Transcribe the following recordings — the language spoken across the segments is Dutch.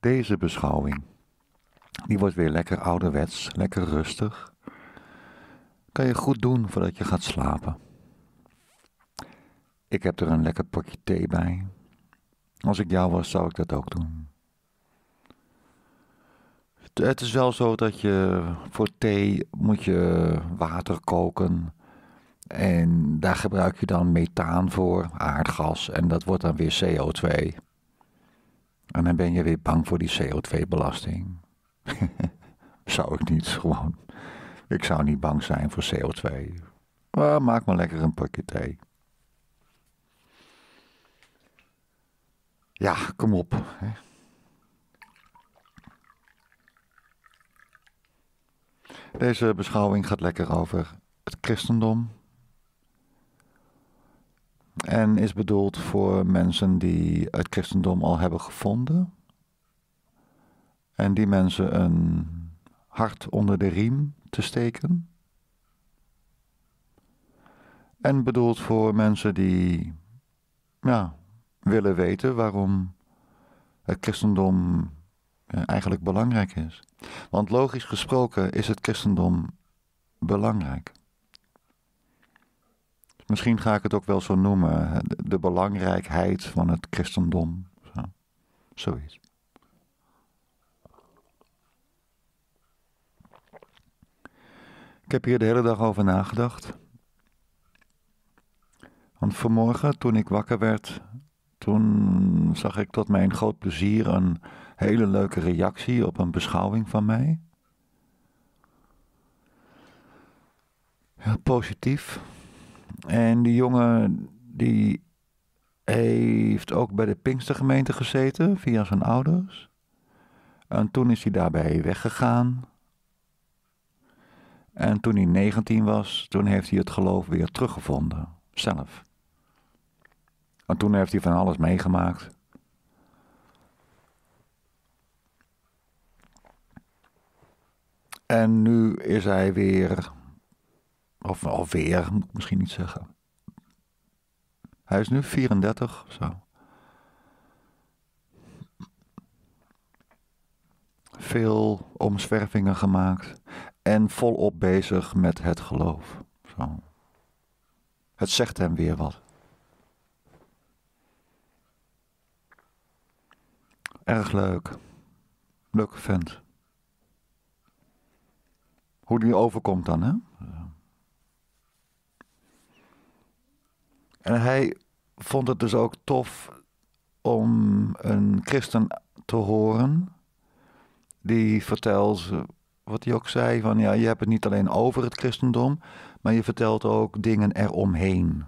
Deze beschouwing, die wordt weer lekker ouderwets, lekker rustig. Kan je goed doen voordat je gaat slapen. Ik heb er een lekker potje thee bij. Als ik jou was, zou ik dat ook doen. Het is wel zo dat je voor thee moet je water koken. En daar gebruik je dan methaan voor, aardgas. En dat wordt dan weer CO2. En dan ben je weer bang voor die CO2-belasting. zou ik niet, gewoon. Ik zou niet bang zijn voor CO2. maak maar lekker een pakje thee. Ja, kom op. Hè. Deze beschouwing gaat lekker over het christendom, en is bedoeld voor mensen die het christendom al hebben gevonden. En die mensen een hart onder de riem te steken. En bedoeld voor mensen die ja, willen weten waarom het christendom eigenlijk belangrijk is. Want logisch gesproken is het christendom belangrijk. Misschien ga ik het ook wel zo noemen. De, belangrijkheid van het christendom. Zo. Zoiets. Ik heb hier de hele dag over nagedacht. Want vanmorgen, toen ik wakker werd, toen zag ik tot mijn groot plezier een hele leuke reactie op een beschouwing van mij. Heel positief. En die jongen die heeft ook bij de Pinkstergemeente gezeten via zijn ouders. En toen is hij daarbij weggegaan. En toen hij 19 was, toen heeft hij het geloof weer teruggevonden, zelf. En toen heeft hij van alles meegemaakt. En nu is hij weer of alweer, moet ik misschien niet zeggen. Hij is nu 34 of zo. Veel omzwervingen gemaakt en volop bezig met het geloof. Zo. Het zegt hem weer wat. Erg leuk. leuk vent. Hoe die overkomt dan, hè? En hij vond het dus ook tof om een christen te horen die vertelt wat hij ook zei van ja, je hebt het niet alleen over het christendom, maar je vertelt ook dingen eromheen.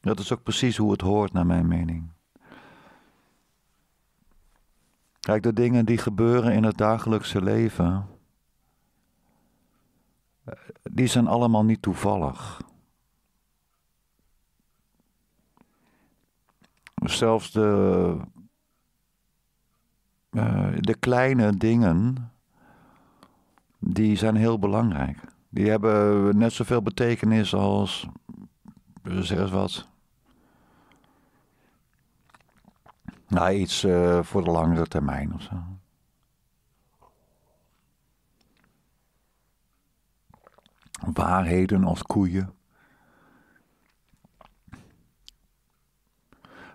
Dat is ook precies hoe het hoort naar mijn mening. Kijk, de dingen die gebeuren in het dagelijkse leven, die zijn allemaal niet toevallig. Zelfs de, eh, de kleine dingen, die zijn heel belangrijk. Die hebben net zoveel betekenis als, zeg eens wat, nou, iets eh, voor de langere termijn of zo. waarheden als koeien.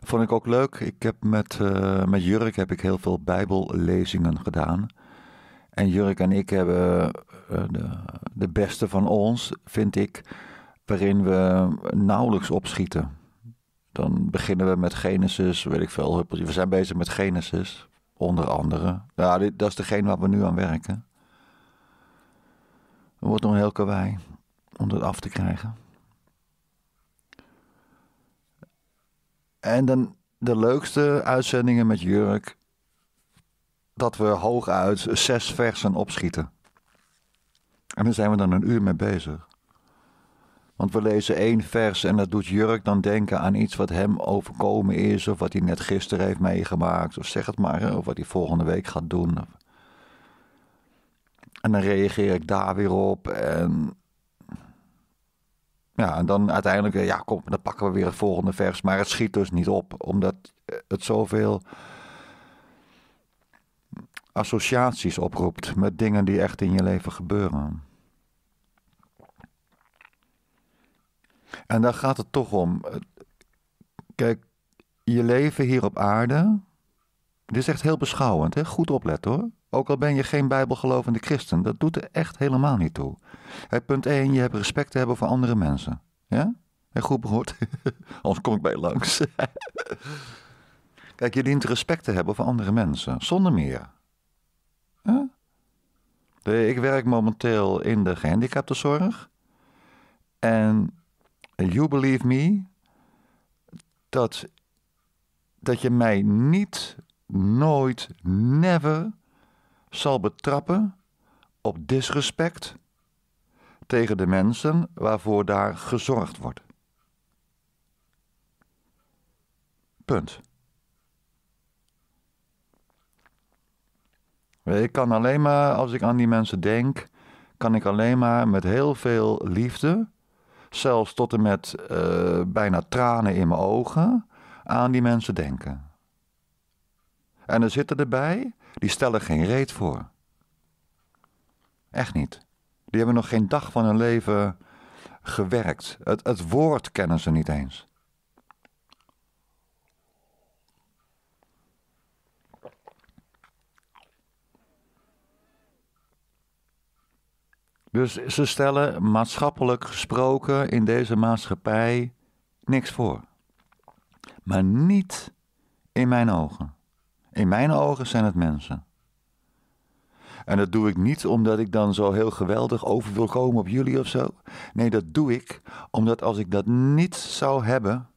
Vond ik ook leuk. Ik heb met, eh, met Jurk heb ik heel veel bijbellezingen gedaan. En Jurk en ik hebben eh, de, de beste van ons, vind ik, waarin we nauwelijks opschieten. Dan beginnen we met Genesis, weet ik veel. We zijn bezig met Genesis, onder andere. Ja, dit, dat is degene waar we nu aan werken. Het wordt nog een heel kwaai om dat af te krijgen. En dan de leukste uitzendingen met Jurk. Dat we hooguit zes versen opschieten. En daar zijn we dan een uur mee bezig. Want we lezen één vers en dat doet Jurk dan denken aan iets wat hem overkomen is. Of wat hij net gisteren heeft meegemaakt. Of zeg het maar. Of wat hij volgende week gaat doen. En dan reageer ik daar weer op. En ja, en dan uiteindelijk, eh, ja, kom, dan pakken we weer het volgende vers. Maar het schiet dus niet op, omdat eh, het zoveel associaties oproept met dingen die echt in je leven gebeuren. En daar gaat het toch om. Kijk, je leven hier op aarde. Dit is echt heel beschouwend, hè? goed opletten hoor. Ook al ben je geen bijbelgelovende christen, dat doet er echt helemaal niet toe. punt 1, je hebt respect te hebben voor andere mensen. Ja? Hey, goed behoord. Anders kom ik bij langs. Kijk, je dient respect te hebben voor andere mensen, zonder meer. ik werk momenteel in de gehandicaptenzorg. En you believe me dat, dat je mij niet, nooit, never zal betrappen op disrespect tegen de mensen waarvoor daar gezorgd wordt. Punt. Ik kan alleen maar, als ik aan die mensen denk, kan ik alleen maar met heel veel liefde, zelfs tot en met eh, bijna tranen in mijn ogen, aan die mensen denken. En er zitten erbij die stellen geen reet voor. Echt niet. Die hebben nog geen dag van hun leven gewerkt. Het, het woord kennen ze niet eens. Dus ze stellen maatschappelijk gesproken in deze maatschappij niks voor. Maar niet in mijn ogen. In mijn ogen zijn het mensen. En dat doe ik niet omdat ik dan zo heel geweldig over wil komen op jullie of zo. Nee, dat doe ik omdat als ik dat niet zou hebben,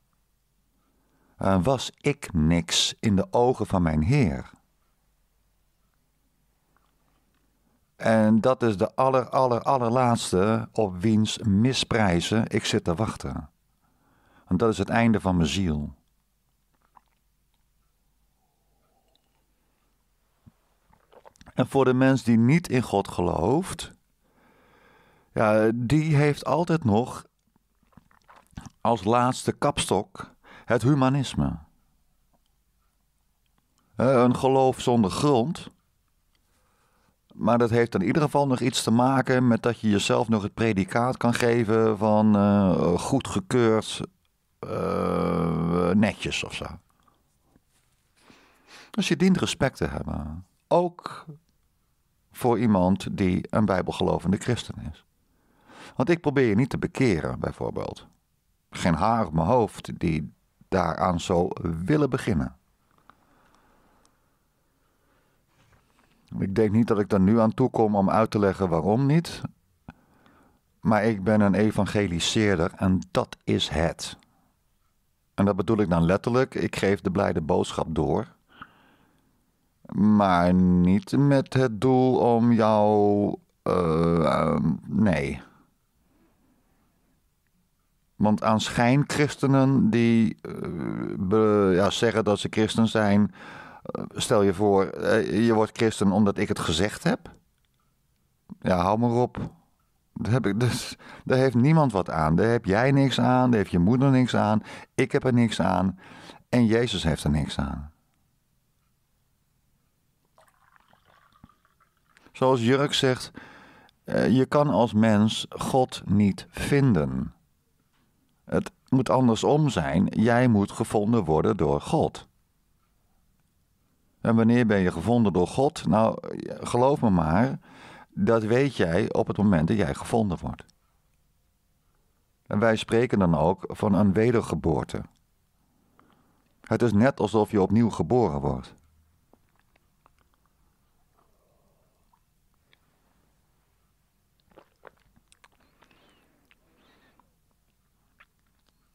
was ik niks in de ogen van mijn Heer. En dat is de aller, aller, allerlaatste op wiens misprijzen ik zit te wachten. Want dat is het einde van mijn ziel. En voor de mens die niet in God gelooft, ja, die heeft altijd nog als laatste kapstok het humanisme. Eh, een geloof zonder grond. Maar dat heeft in ieder geval nog iets te maken met dat je jezelf nog het predicaat kan geven van uh, goedgekeurd eh, netjes of zo. Dus je dient respect te hebben. Ook voor iemand die een bijbelgelovende christen is. Want ik probeer je niet te bekeren, bijvoorbeeld. Geen haar op mijn hoofd die daaraan zou willen beginnen. Ik denk niet dat ik er nu aan toe kom om uit te leggen waarom niet. Maar ik ben een evangeliseerder en dat is het. En dat bedoel ik dan letterlijk, ik geef de blijde boodschap door. Maar niet met het doel om jou. Eh, nee. Want aan schijnchristenen die eh, ja, zeggen dat ze christen zijn. Eh, stel je voor, je wordt christen omdat ik het gezegd heb. Ja, hou maar op. Daar, heb ik, dus, daar heeft niemand wat aan. Daar heb jij niks aan, daar heeft je moeder niks aan. Ik heb er niks aan. En Jezus heeft er niks aan. Zoals Jurk zegt, eh, je kan als mens God niet vinden. Het moet andersom zijn, jij moet gevonden worden door God. En wanneer ben je gevonden door God? Nou, geloof me maar, dat weet jij op het moment dat jij gevonden wordt. En wij spreken dan ook van een wedergeboorte. Het is net alsof je opnieuw geboren wordt.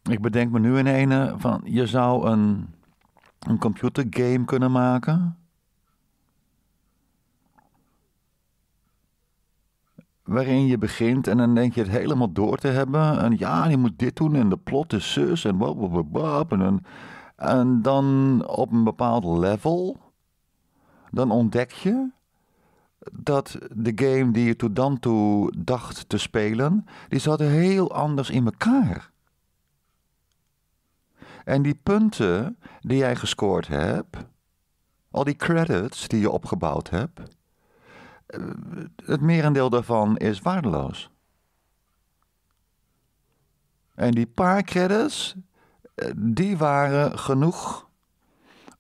ik bedenk me nu in ene van je zou een, een computergame kunnen maken. Waarin je begint en dan denk je het helemaal door te hebben. En ja, je moet dit doen en de plot is zus en blablabla. En, en dan op een bepaald level, dan ontdek je dat de game die je tot dan toe dacht te spelen, die zat heel anders in elkaar. En die punten die jij gescoord hebt, al die credits die je opgebouwd hebt, eh, het merendeel daarvan is waardeloos. En die paar credits, eh, die waren genoeg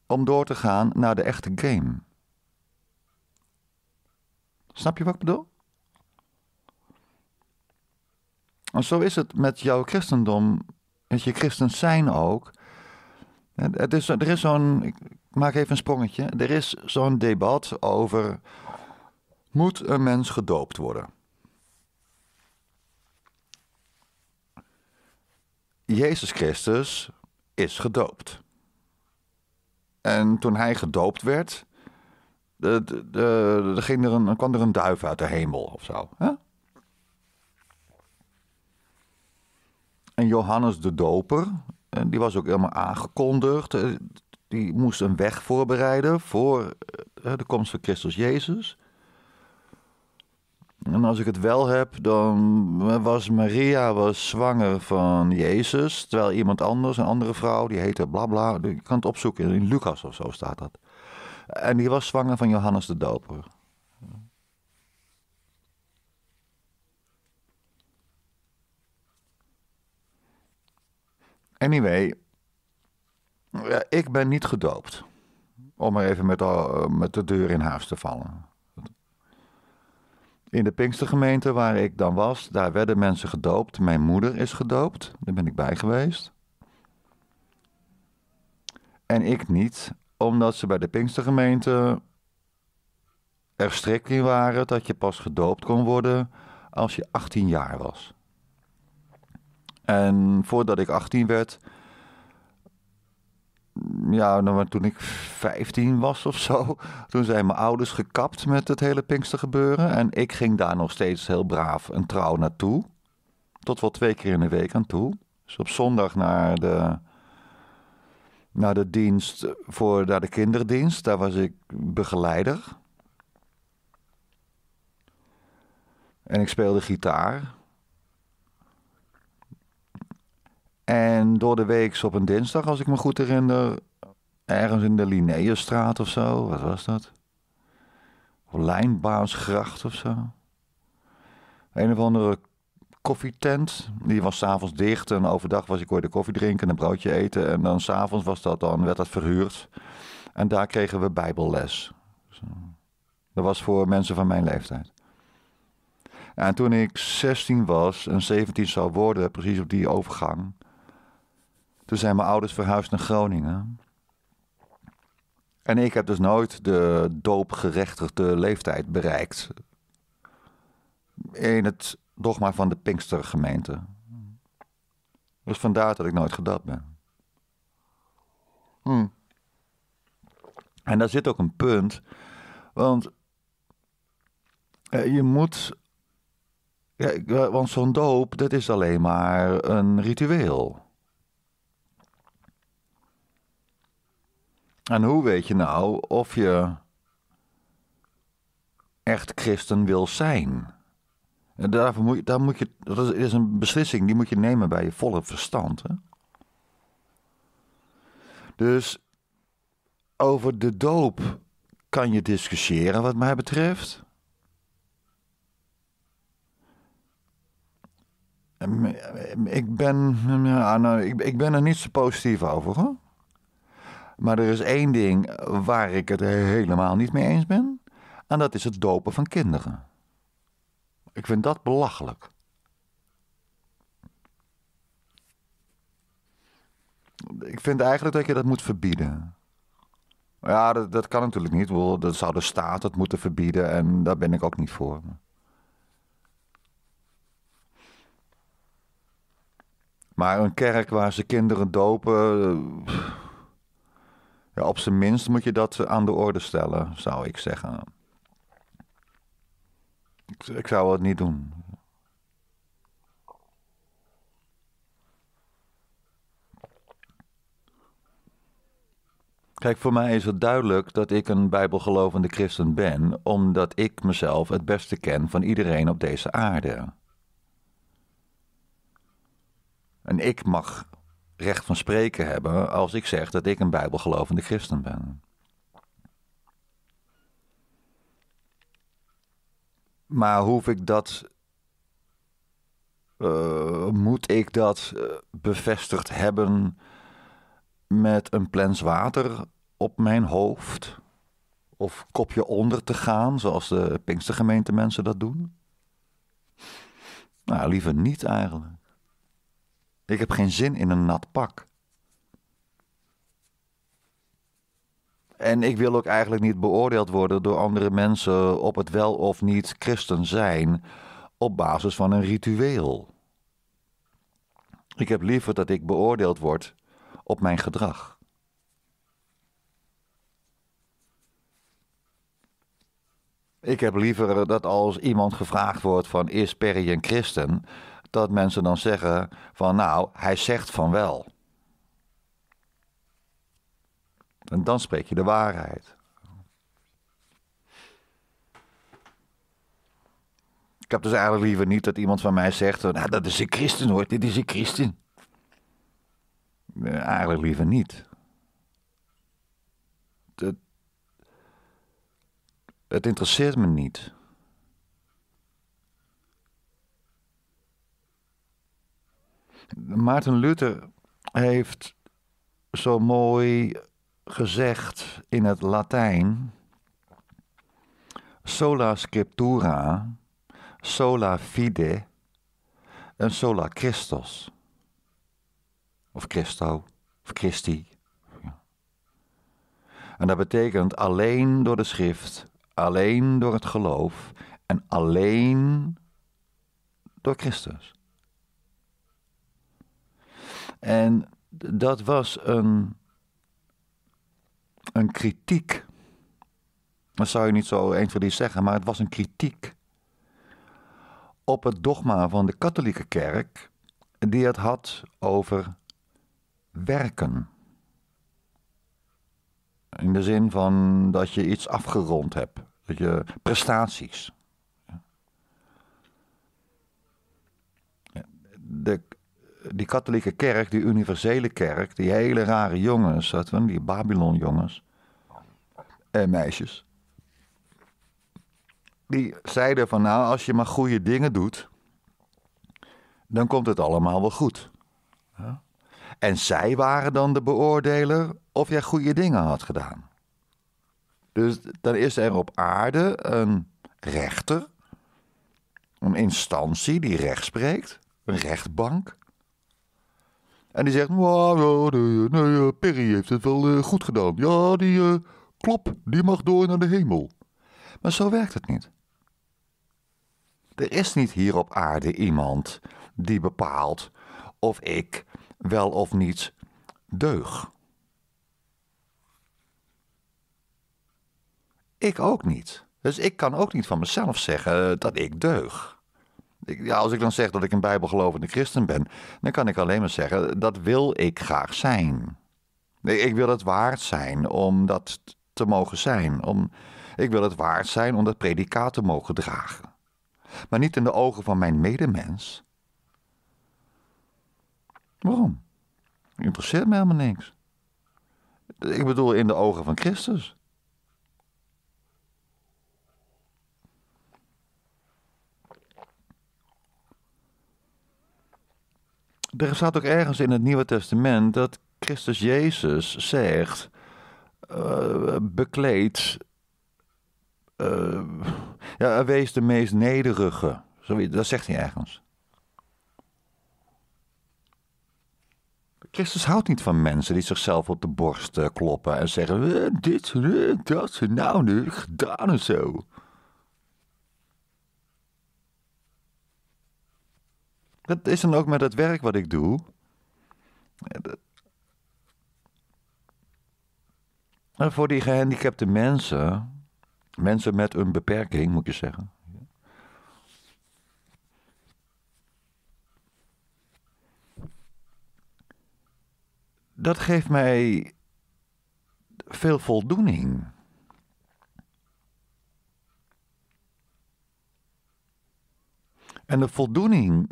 om door te gaan naar de echte game. Snap je wat ik bedoel? En zo is het met jouw christendom, met je christen zijn ook. Het is, er is zo'n, ik maak even een sprongetje, er is zo'n debat over, moet een mens gedoopt worden? Jezus Christus is gedoopt. En toen hij gedoopt werd, de, de, ging er een, kwam er een duif uit de hemel of zo. En Johannes de Doper die was ook helemaal aangekondigd. Eh, die moest een weg voorbereiden voor eh, eh, de komst van Christus Jezus. En als ik het wel heb, dan was Maria was zwanger van Jezus. Terwijl iemand anders, een andere vrouw, die heette blabla. je kan het opzoeken, in Lucas of zo staat dat. En die was zwanger van Johannes de Doper. Anyway, ik ben niet gedoopt. Om maar even met de, eh, met de deur in huis te vallen. In de Pinkstergemeente waar ik dan was, daar werden mensen gedoopt. Mijn moeder is gedoopt, daar ben ik bij geweest. En ik niet, omdat ze bij de Pinkstergemeente er strikt in waren dat je pas gedoopt kon worden als je 18 jaar was. En voordat ik 18 werd, ja, toen ik 15 was of zo, toen zijn mijn ouders gekapt met het hele Pinkster gebeuren. En ik ging daar nog steeds heel braaf en trouw naartoe. Tot wel twee keer in de week aan toe. Dus op zondag naar de, naar de dienst voor naar de kinderdienst. Daar was ik begeleider. En ik speelde gitaar. En door de week op een dinsdag, als ik me goed herinner, ergens in de Linnaeusstraat of zo. Wat was dat? Lijnbaansgracht of zo. Een of andere koffietent. Die was s'avonds dicht en overdag was ik ooit de koffie drinken en een broodje eten. En dan s'avonds was dat dan, werd dat verhuurd. En daar kregen we bijbelles. Dat was voor mensen van mijn leeftijd. En toen ik 16 was en 17 zou worden, precies op die overgang, toen zijn mijn ouders verhuisd naar Groningen. En ik heb dus nooit de doopgerechtigde leeftijd bereikt. In het dogma van de Pinkstergemeente. Dus vandaar dat ik nooit gedapt ben. Hm. En daar zit ook een punt. Want eh, je moet. Ja, eh, want zo'n doop, dat is alleen maar een ritueel. En hoe weet je nou of je echt christen wil zijn? En daarvoor moet je, daar moet je, dat is een beslissing die moet je nemen bij je volle verstand. Hè? Dus over de doop kan je discussiëren wat mij betreft. Ehm, ehm, ik ben, ja, nou, ik, ik ben er niet zo positief over hoor. Maar er is één ding waar ik het helemaal niet mee eens ben. En dat is het dopen van kinderen. Ik vind dat belachelijk. Ik vind eigenlijk dat je dat moet verbieden. Ja, dat, kan natuurlijk niet. Dat zou de staat het moeten verbieden en daar ben ik ook niet voor. Maar een kerk waar ze kinderen dopen. Ja, op zijn minst moet je dat aan de orde stellen, zou ik zeggen. Ik, ik zou het niet doen. Kijk, voor mij is het duidelijk dat ik een bijbelgelovende christen ben, omdat ik mezelf het beste ken van iedereen op deze aarde. En ik mag recht van spreken hebben als ik zeg dat ik een bijbelgelovende christen ben. Maar hoef ik dat. Eh, moet ik dat eh, bevestigd hebben met een plens water op mijn hoofd? Of kopje onder te gaan, zoals de Pinkstergemeente mensen dat doen? Nou, liever niet eigenlijk. Ik heb geen zin in een nat pak. En ik wil ook eigenlijk niet beoordeeld worden door andere mensen op het wel of niet christen zijn op basis van een ritueel. Ik heb liever dat ik beoordeeld word op mijn gedrag. Ik heb liever dat als iemand gevraagd wordt van is Perry een christen, dat mensen dan zeggen van nou, hij zegt van wel. En dan spreek je de waarheid. Ik heb dus eigenlijk liever niet dat iemand van mij zegt: nou, dat is een christen hoor, dit is een christen. eigenlijk liever niet. het interesseert me niet. Maarten Luther heeft zo mooi gezegd in het Latijn: sola scriptura, sola fide en sola Christus. Of Christo, of Christi. En dat betekent alleen door de schrift, alleen door het geloof en alleen door Christus. En dat was een, een kritiek. Dat zou je niet zo eens die zeggen, maar het was een kritiek op het dogma van de katholieke kerk, die het had over werken. In de zin van dat je iets afgerond hebt, dat je prestaties. De die katholieke kerk, die universele kerk, die hele rare jongens, die Babylon jongens en eh, meisjes. Die zeiden van nou, als je maar goede dingen doet, dan komt het allemaal wel goed. En zij waren dan de beoordeler of jij goede dingen had gedaan. Dus dan is er op aarde een rechter, een instantie die recht spreekt, een rechtbank. En die zegt, nou, nee, eh, Perry heeft het wel eh, goed gedaan. Ja, die eh, klop, die mag door naar de hemel. Maar zo werkt het niet. Er is niet hier op aarde iemand die bepaalt of ik wel of niet deug. Ik ook niet. Dus ik kan ook niet van mezelf zeggen dat ik deug. Ik, als ik dan zeg dat ik een bijbelgelovende christen ben, dan kan ik alleen maar zeggen, dat wil ik graag zijn. Ik wil het waard zijn om dat te mogen zijn. Om, ik wil het waard zijn om dat predicaat te mogen dragen. Maar niet in de ogen van mijn medemens. Waarom? Interesseert me helemaal niks. Ik bedoel in de ogen van Christus. er staat ook ergens in het Nieuwe Testament dat Christus Jezus zegt: eh, bekleed, eh, ja, wees de meest nederige. Dat zegt hij ergens. Christus houdt niet van mensen die zichzelf op de borst eh, kloppen en zeggen: dit, dat, nou, nu gedaan en zo. Dat is dan ook met het werk wat ik doe. En eh, voor die gehandicapte mensen, mensen met een beperking moet je zeggen. Dat geeft mij veel voldoening. En de voldoening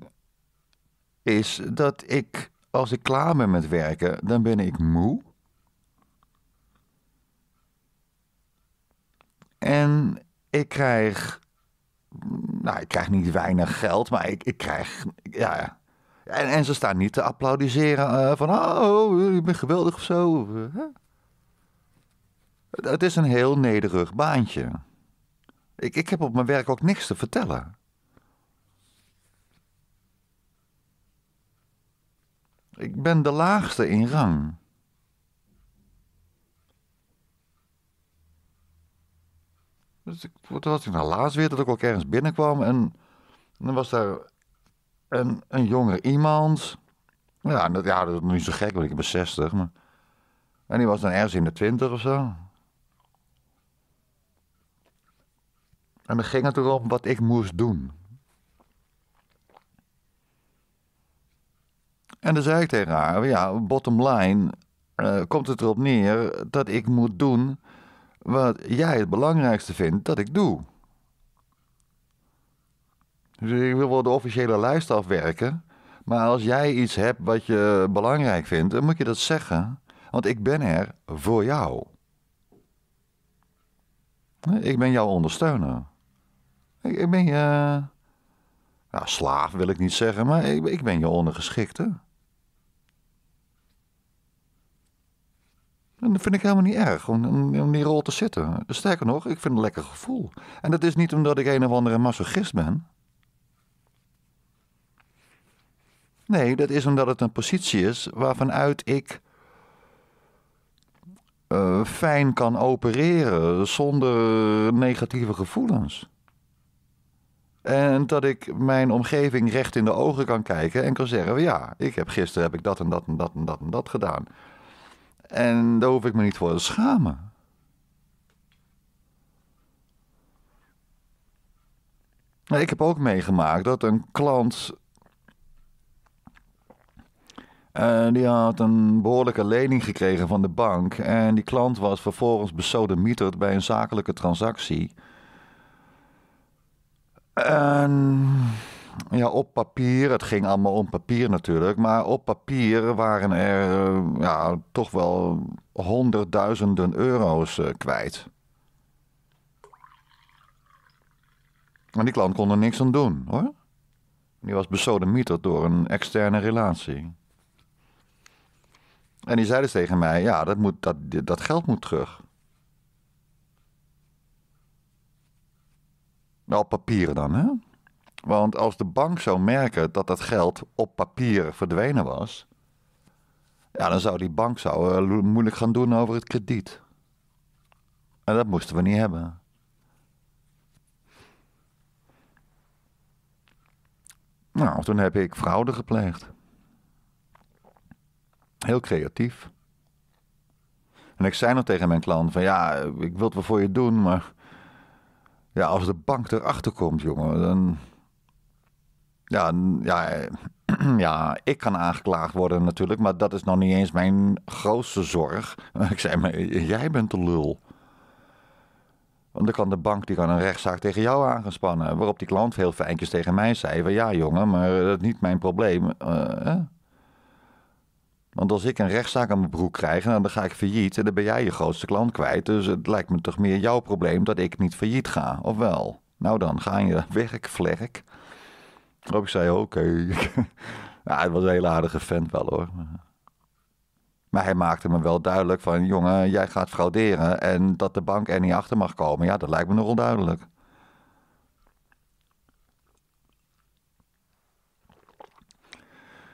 is dat ik, als ik klaar ben met werken, dan ben ik moe. En ik krijg, nou, ik krijg niet weinig geld, maar ik, ik krijg, ja. En, en ze staan niet te applaudisseren eh, van, oh, je bent geweldig of zo. Het is een heel nederig baantje. Ik, ik heb op mijn werk ook niks te vertellen. Ik ben de laagste in rang. Dus ik, toen was ik helaas laatst weer dat ik ook ergens binnenkwam en, dan was daar een, een jonger iemand. Ja, dat, ja, dat is niet zo gek, want ik ben 60. Maar, en die was dan ergens in de 20 of zo. En dan ging het erop wat ik moest doen. En dan zei ik tegen haar, ja, bottom line eh, komt het erop neer dat ik moet doen wat jij het belangrijkste vindt dat ik doe. Dus ik wil wel de officiële lijst afwerken, maar als jij iets hebt wat je belangrijk vindt, dan moet je dat zeggen, want ik ben er voor jou. Ik ben jouw ondersteuner. Ik, ben je. Nou, slaaf wil ik niet zeggen, maar ik, ik ben je ondergeschikte. En dat vind ik helemaal niet erg om, om, die rol te zitten. Sterker nog, ik vind het een lekker gevoel. En dat is niet omdat ik een of andere masochist ben. Nee, dat is omdat het een positie is waarvanuit ik eh, fijn kan opereren zonder negatieve gevoelens. En dat ik mijn omgeving recht in de ogen kan kijken en kan zeggen: ja, ik heb gisteren heb ik dat en dat en dat en dat en dat gedaan. En daar hoef ik me niet voor te schamen. Ik heb ook meegemaakt dat een klant. Eh, die had een behoorlijke lening gekregen van de bank. En die klant was vervolgens besodemieterd bij een zakelijke transactie. En ja, op papier. Het ging allemaal om papier natuurlijk. Maar op papier waren er eh, ja, toch wel honderdduizenden euro's eh, kwijt. en die klant kon er niks aan doen hoor. Die was besodemieterd door een externe relatie. En die zei dus tegen mij: Ja, dat, moet, dat, dat geld moet terug. Nou, op papier dan, hè? Want als de bank zou merken dat dat geld op papier verdwenen was, ja, dan zou die bank zou, eh, moeilijk gaan doen over het krediet. En dat moesten we niet hebben. Nou, toen heb ik fraude gepleegd. Heel creatief. En ik zei nog tegen mijn klant van ja, ik wil het wel voor je doen, maar ja, als de bank erachter komt, jongen, dan, ja, ja, ja, ik kan aangeklaagd worden natuurlijk, maar dat is nog niet eens mijn grootste zorg. Ik zei, maar jij bent de lul. Want dan kan de bank die kan een rechtszaak tegen jou aangespannen. Waarop die klant heel fijntjes tegen mij zei: van ja, jongen, maar dat is niet mijn probleem. Uh, want als ik een rechtszaak aan mijn broek krijg, nou, dan ga ik failliet en dan ben jij je grootste klant kwijt. Dus het lijkt me toch meer jouw probleem dat ik niet failliet ga, of wel? Nou dan, ga je weg, vlerk ik zei, oké. Okay. het was een hele aardige vent wel hoor. Maar hij maakte me wel duidelijk van, jongen, jij gaat frauderen en dat de bank er niet achter mag komen. Ja, dat lijkt me nog onduidelijk.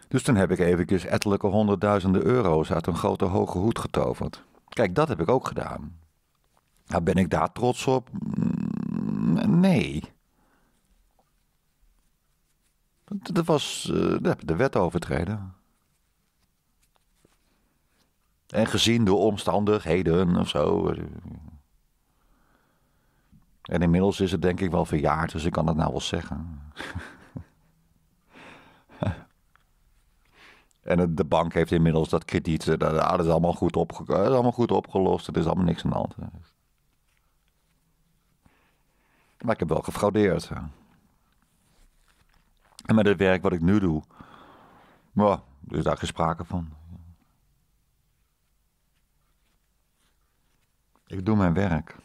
Dus toen heb ik eventjes ettelijke honderdduizenden euro's uit een grote hoge hoed getoverd. Kijk, dat heb ik ook gedaan. Nou, ben ik daar trots op? Mm, nee. Dat was eh, de wet overtreden. En gezien de omstandigheden of zo. Eh. En inmiddels is het denk ik wel verjaard, dus ik kan dat nou wel zeggen. en de bank heeft inmiddels dat krediet, eh, dat, is, allemaal goed is allemaal goed opgelost, er is allemaal niks aan de hand. Maar ik heb wel gefraudeerd. En met het werk wat ik nu doe, maar, er is daar geen sprake van. Ik doe mijn werk.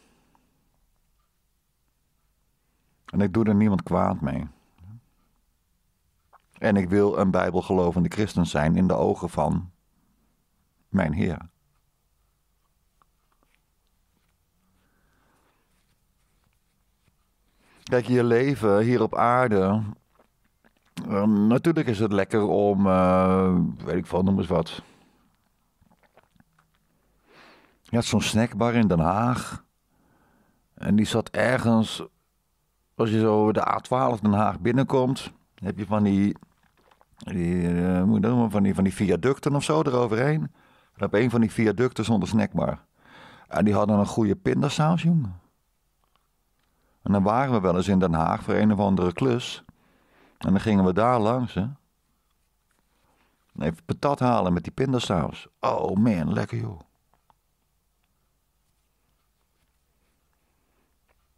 En ik doe er niemand kwaad mee. En ik wil een bijbelgelovende christen zijn in de ogen van mijn Heer. Kijk, je leven hier op aarde eh, natuurlijk is het lekker om, eh, weet ik veel, noem eens wat. Je had zo'n snackbar in Den Haag. En die zat ergens, als je zo de A12 Den Haag binnenkomt, heb je van die, die eh, moet je noemen, van die, van die viaducten of zo eroverheen. En op een van die viaducten stond snackbar. En die hadden een goede pindasaus, jongen. En dan waren we wel eens in Den Haag voor een of andere klus. En dan gingen we daar langs, hè. Even patat halen met die pindasaus. Oh man, lekker joh.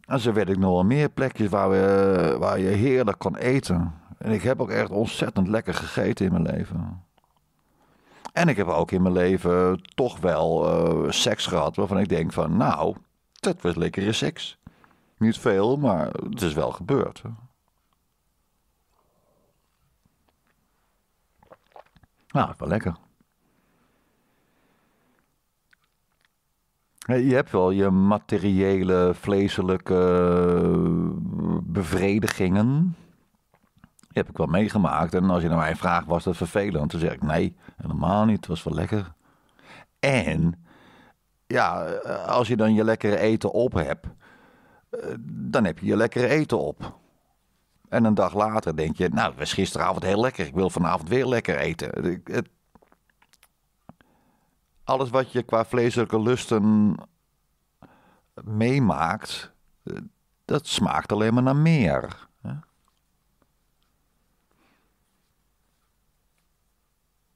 En zo werd ik nogal meer plekjes waar, we, waar je heerlijk kan eten. En ik heb ook echt ontzettend lekker gegeten in mijn leven. En ik heb ook in mijn leven toch wel eh, seks gehad waarvan ik denk van nou, dat was lekkere seks. Niet veel, maar het is wel gebeurd. Hè. Nou, wel lekker. Je hebt wel je materiële, vleeselijke eh, bevredigingen. Die heb ik wel meegemaakt. En als je naar mij vraagt, was dat vervelend? Toen zeg ik nee, helemaal niet. Het was wel lekker. En ja, eh, als je dan je lekkere eten op hebt, eh, dan heb je je lekkere eten op. En een dag later denk je, nou, was gisteravond heel lekker. Ik wil vanavond weer lekker eten. alles wat je qua vleeselijke lusten meemaakt, eh, dat smaakt alleen maar naar meer.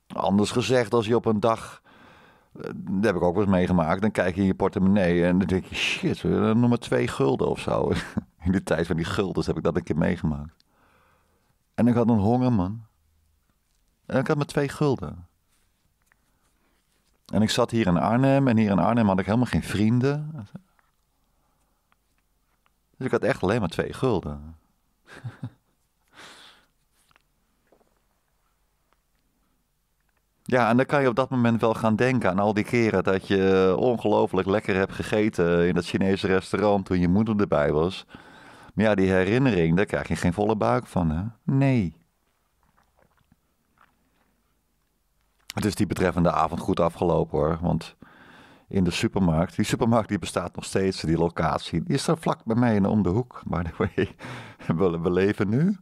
Anders gezegd, als je op een dag. Eh, dat heb ik ook wel eens meegemaakt. Dan kijk je in je portemonnee en dan denk je: shit, nog maar twee gulden of zo. In de tijd van die guldens heb ik dat een keer meegemaakt. En ik had een honger, man. En ik had maar twee gulden. En ik zat hier in Arnhem en hier in Arnhem had ik helemaal geen vrienden. Dus ik had echt alleen maar twee gulden. Ja, en dan kan je op dat moment wel gaan denken aan al die keren dat je ongelooflijk lekker hebt gegeten in dat Chinese restaurant toen je moeder erbij was. Maar ja, die herinnering, daar krijg je geen volle buik van, hè? Nee. Het is die betreffende avond goed afgelopen hoor. Want in de supermarkt, die supermarkt die bestaat nog steeds, die locatie, die is er vlak bij mij en om de hoek. Maar we, we leven nu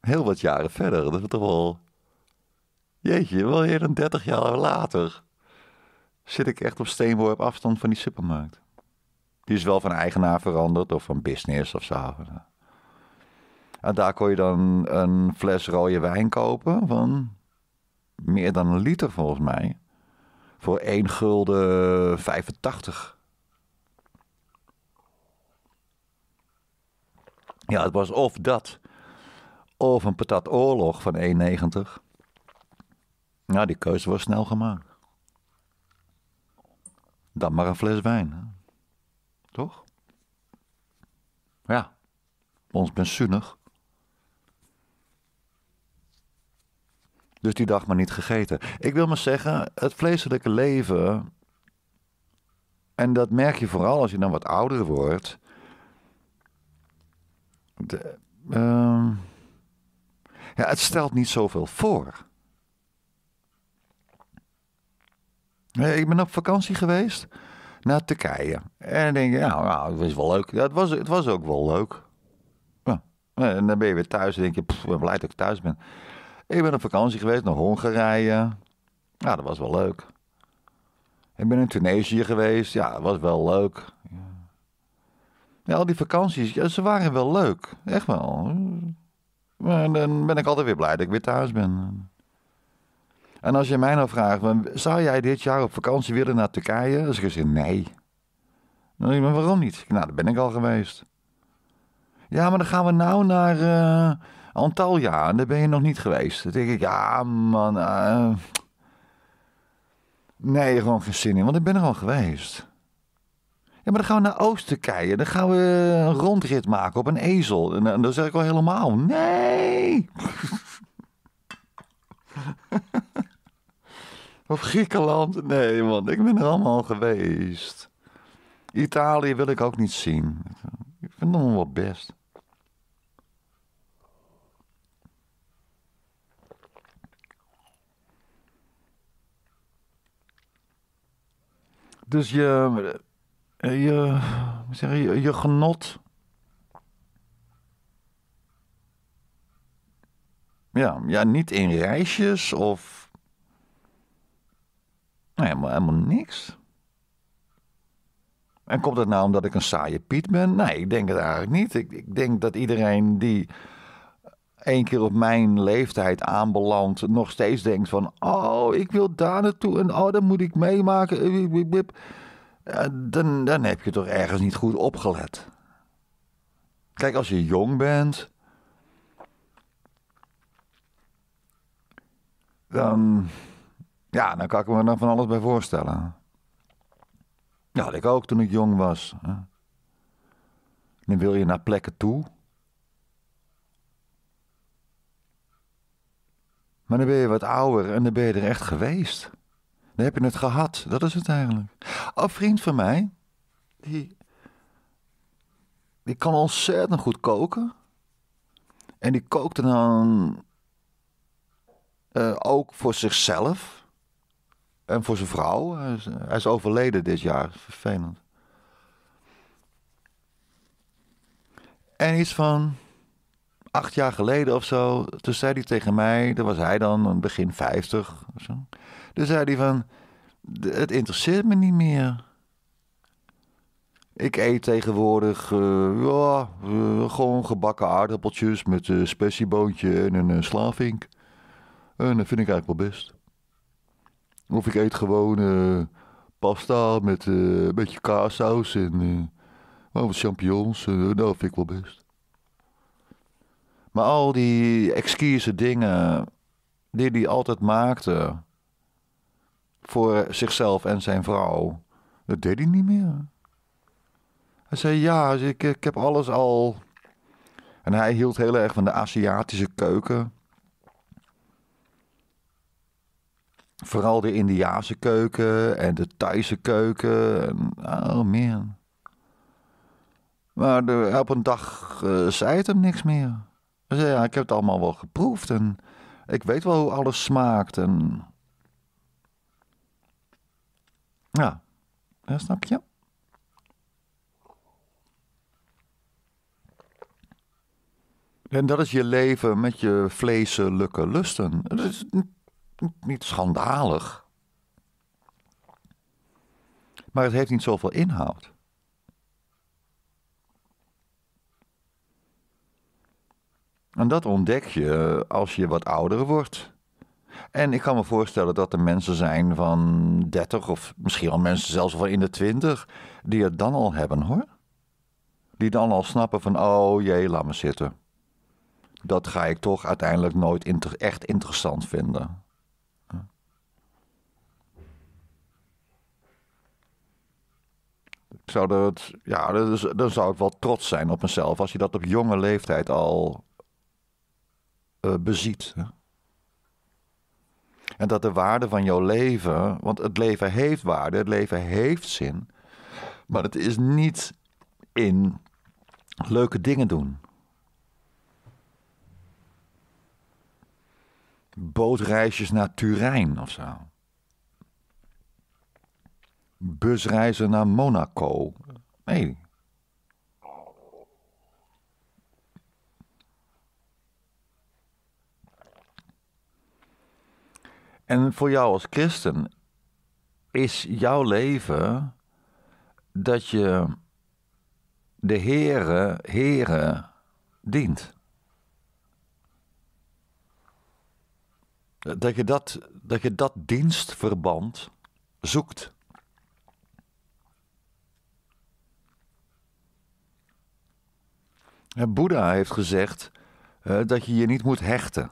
heel wat jaren verder. Dat is toch wel. Jeetje, wel eerder dan 30 jaar later. Zit ik echt op steenworp afstand van die supermarkt. Die is wel van eigenaar veranderd of van business of zo. En daar kon je dan een fles rode wijn kopen van meer dan een liter volgens mij. Voor 1 gulden 85. Ja, het was of dat. Of een patat oorlog van 1,90. Nou, die keuze was snel gemaakt. Dan maar een fles wijn. Hè? Ja, ons pensioenig. Dus die dag maar niet gegeten. Ik wil maar zeggen, het vleeselijke leven. En dat merk je vooral als je dan wat ouder wordt. Ehm, ja, het stelt niet zoveel voor. Ik ben op vakantie geweest naar Turkije. En dan denk je, nou, dat nou, is wel leuk. Ja, het, was, het was ook wel leuk. Ja. En dan ben je weer thuis en denk je, ben blij dat ik thuis ben. Ik ben op vakantie geweest naar Hongarije. Ja, dat was wel leuk. Ik ben in Tunesië geweest. Ja, dat was wel leuk. Ja, al die vakanties, ze waren wel leuk. Echt wel. Maar dan ben ik altijd weer blij dat ik weer thuis ben. En als je mij nou vraagt, zou jij dit jaar op vakantie willen naar Turkije? Dan zeg ik nee. maar waarom niet? Nou, daar ben ik al geweest. Ja, maar dan gaan we nou naar uh, Antalya en daar ben je nog niet geweest. Dan denk ik, ja man, eh. nee, gewoon geen zin in, want ik ben er al geweest. Ja, maar dan gaan we naar Oost-Turkije. Dan gaan we een rondrit maken op een ezel. En, dan zeg ik al helemaal, nee. Of Griekenland? Nee, man, ik ben er allemaal geweest. Italië wil ik ook niet zien. Ik vind het wel best. Dus je, je, zeg je, je genot. Ja, ja, niet in reisjes of nou, helemaal, helemaal niks. En komt het nou omdat ik een saaie Piet ben? Nee, ik denk het eigenlijk niet. Ik, ik denk dat iedereen die één keer op mijn leeftijd aanbelandt, nog steeds denkt van, oh, ik wil daar naartoe en oh, dat moet ik meemaken. Dan, dan heb je toch ergens niet goed opgelet. Kijk, als je jong bent, dan. Ja, dan kan ik me er van alles bij voorstellen. Ja, dat ik ook toen ik jong was. Dan wil je naar plekken toe. Maar dan ben je wat ouder en dan ben je er echt geweest. Dan heb je het gehad, dat is het eigenlijk. Een oh, vriend van mij, die, die kan ontzettend goed koken. En die kookte dan eh, ook voor zichzelf. En voor zijn vrouw. Hij is, overleden dit jaar. Vervelend. En iets van acht jaar geleden of zo, toen zei hij tegen mij, dat was hij dan begin 50 of zo. Toen zei hij van, het interesseert me niet meer. Ik eet tegenwoordig eh, ja, eh, gewoon gebakken aardappeltjes met een uh, en een eh, slavink. En dat vind ik eigenlijk wel best. Of ik eet gewoon eh, pasta met eh, een beetje kaasaus en uh, wat champignons. Nou, dat vind ik wel best. Maar al die exquise dingen die hij altijd maakte voor zichzelf en zijn vrouw, dat deed hij niet meer. Hij zei, ja, dus ik, ik heb alles al... En hij hield heel erg van de Aziatische keuken. Vooral de Indiaanse keuken en de Thaise keuken. En, oh nou, man. Maar de, op een dag eh, zei het hem niks meer. zei, ja, ik heb het allemaal wel geproefd en ik weet wel hoe alles smaakt. En... Ja, snap je. En dat is je leven met je vleeselijke lusten. Dat is niet schandalig. Maar het heeft niet zoveel inhoud. En dat ontdek je als je wat ouder wordt. En ik kan me voorstellen dat er mensen zijn van 30 of misschien al mensen zelfs van in de 20 die het dan al hebben hoor. Die dan al snappen van oh jee, laat me zitten. Dat ga ik toch uiteindelijk nooit echt interessant vinden. zou dat, ja, dan, zou ik wel trots zijn op mezelf als je dat op jonge leeftijd al eh, beziet. Hè? En dat de waarde van jouw leven, want het leven heeft waarde, het leven heeft zin, maar het is niet in leuke dingen doen. Bootreisjes naar Turijn of zo busreizen naar Monaco. Nee. En voor jou als christen is jouw leven dat je de Heere, Heere dient. Dat je dat, dat je dat dienstverband zoekt. Boeddha heeft gezegd eh, dat je je niet moet hechten.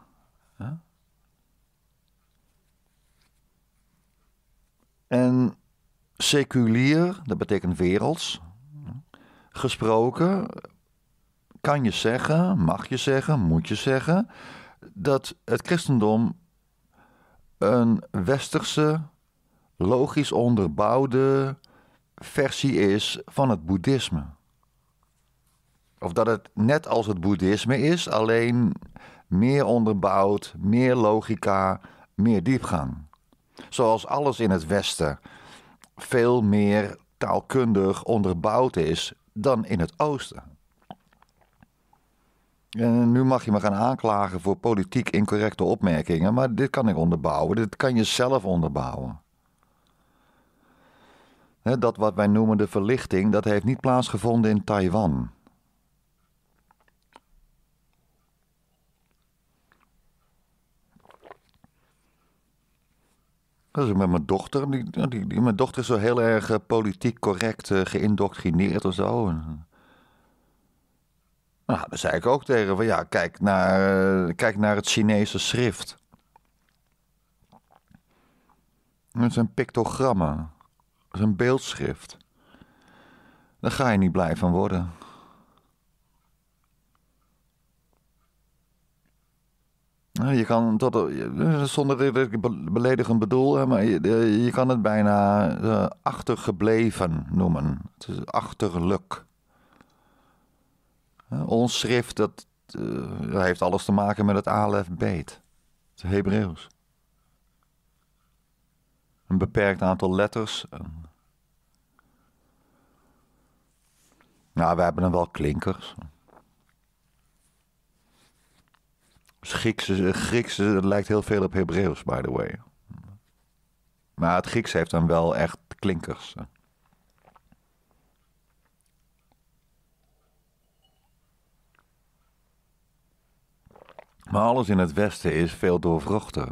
En seculier, dat betekent werelds, gesproken kan je zeggen, mag je zeggen, moet je zeggen dat het christendom een westerse, logisch onderbouwde versie is van het boeddhisme. Of dat het net als het boeddhisme is, alleen meer onderbouwd, meer logica, meer diepgang. Zoals alles in het Westen veel meer taalkundig onderbouwd is dan in het Oosten. En nu mag je me gaan aanklagen voor politiek incorrecte opmerkingen, maar dit kan ik onderbouwen, dit kan je zelf onderbouwen. Dat wat wij noemen de verlichting, dat heeft niet plaatsgevonden in Taiwan. Dat is met mijn dochter. Die, die, die mijn dochter is zo heel erg eh, politiek correct uh, geïndoctrineerd of zo. En, eh, nou, daar zei ik ook tegen van ja, kijk naar, kijk naar het Chinese schrift. Het zijn pictogrammen. Het is een beeldschrift. Daar ga je niet blij van worden. Je kan tot, eh, eh, zonder dat beledigend bedoel, maar je, kan het bijna eh, achtergebleven noemen. Het is achterlijk. Ons schrift, dat heeft alles te maken met het alef beet. Het Hebreeuws. Een beperkt aantal letters. Nou, we hebben dan wel klinkers. Griekse, Griekse lijkt heel veel op Hebreeuws, by the way. Maar het Grieks heeft dan wel echt klinkers. Maar alles in het Westen is veel doorvrochter.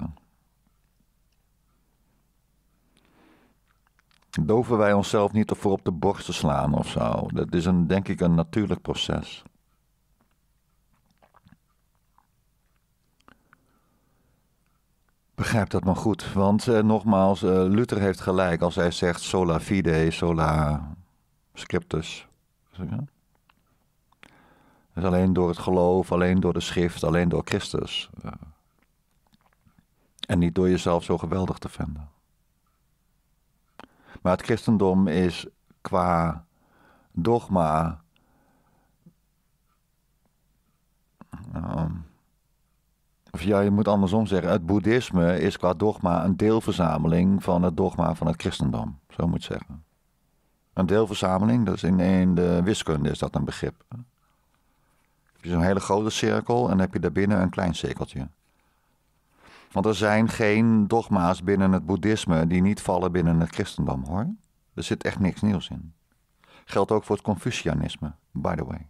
Doven wij onszelf niet ervoor op de borst te slaan of zo? Dat is een, denk ik een natuurlijk proces. begrijp dat maar goed. Want eh, nogmaals, eh, Luther heeft gelijk als hij zegt sola fide, sola scriptus. Dus alleen door het geloof, alleen door de schrift, alleen door Christus. Eh, en niet door jezelf zo geweldig te vinden. Maar het christendom is qua dogma. Um, of ja, je moet andersom zeggen, het boeddhisme is qua dogma een deelverzameling van het dogma van het christendom. Zo moet je zeggen. Een deelverzameling, dat is in, de wiskunde is dat een begrip. Je je zo'n hele grote cirkel en heb je daarbinnen een klein cirkeltje. Want er zijn geen dogma's binnen het boeddhisme die niet vallen binnen het christendom hoor. Er zit echt niks nieuws in. Geldt ook voor het Confucianisme, by the way.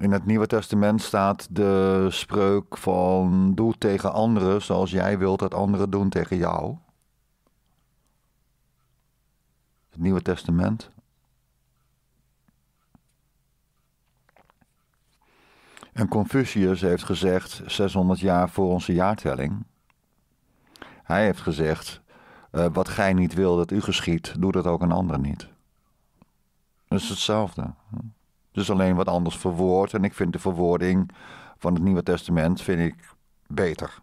In het Nieuwe Testament staat de spreuk van doe tegen anderen zoals jij wilt dat anderen doen tegen jou. Het Nieuwe Testament. En Confucius heeft gezegd 600 jaar voor onze jaartelling. Hij heeft gezegd: eh, Wat gij niet wil dat u geschiet, doe dat ook een ander niet. Dat is hetzelfde. Dus alleen wat anders verwoord. En ik vind de verwoording van het Nieuwe Testament vind ik beter.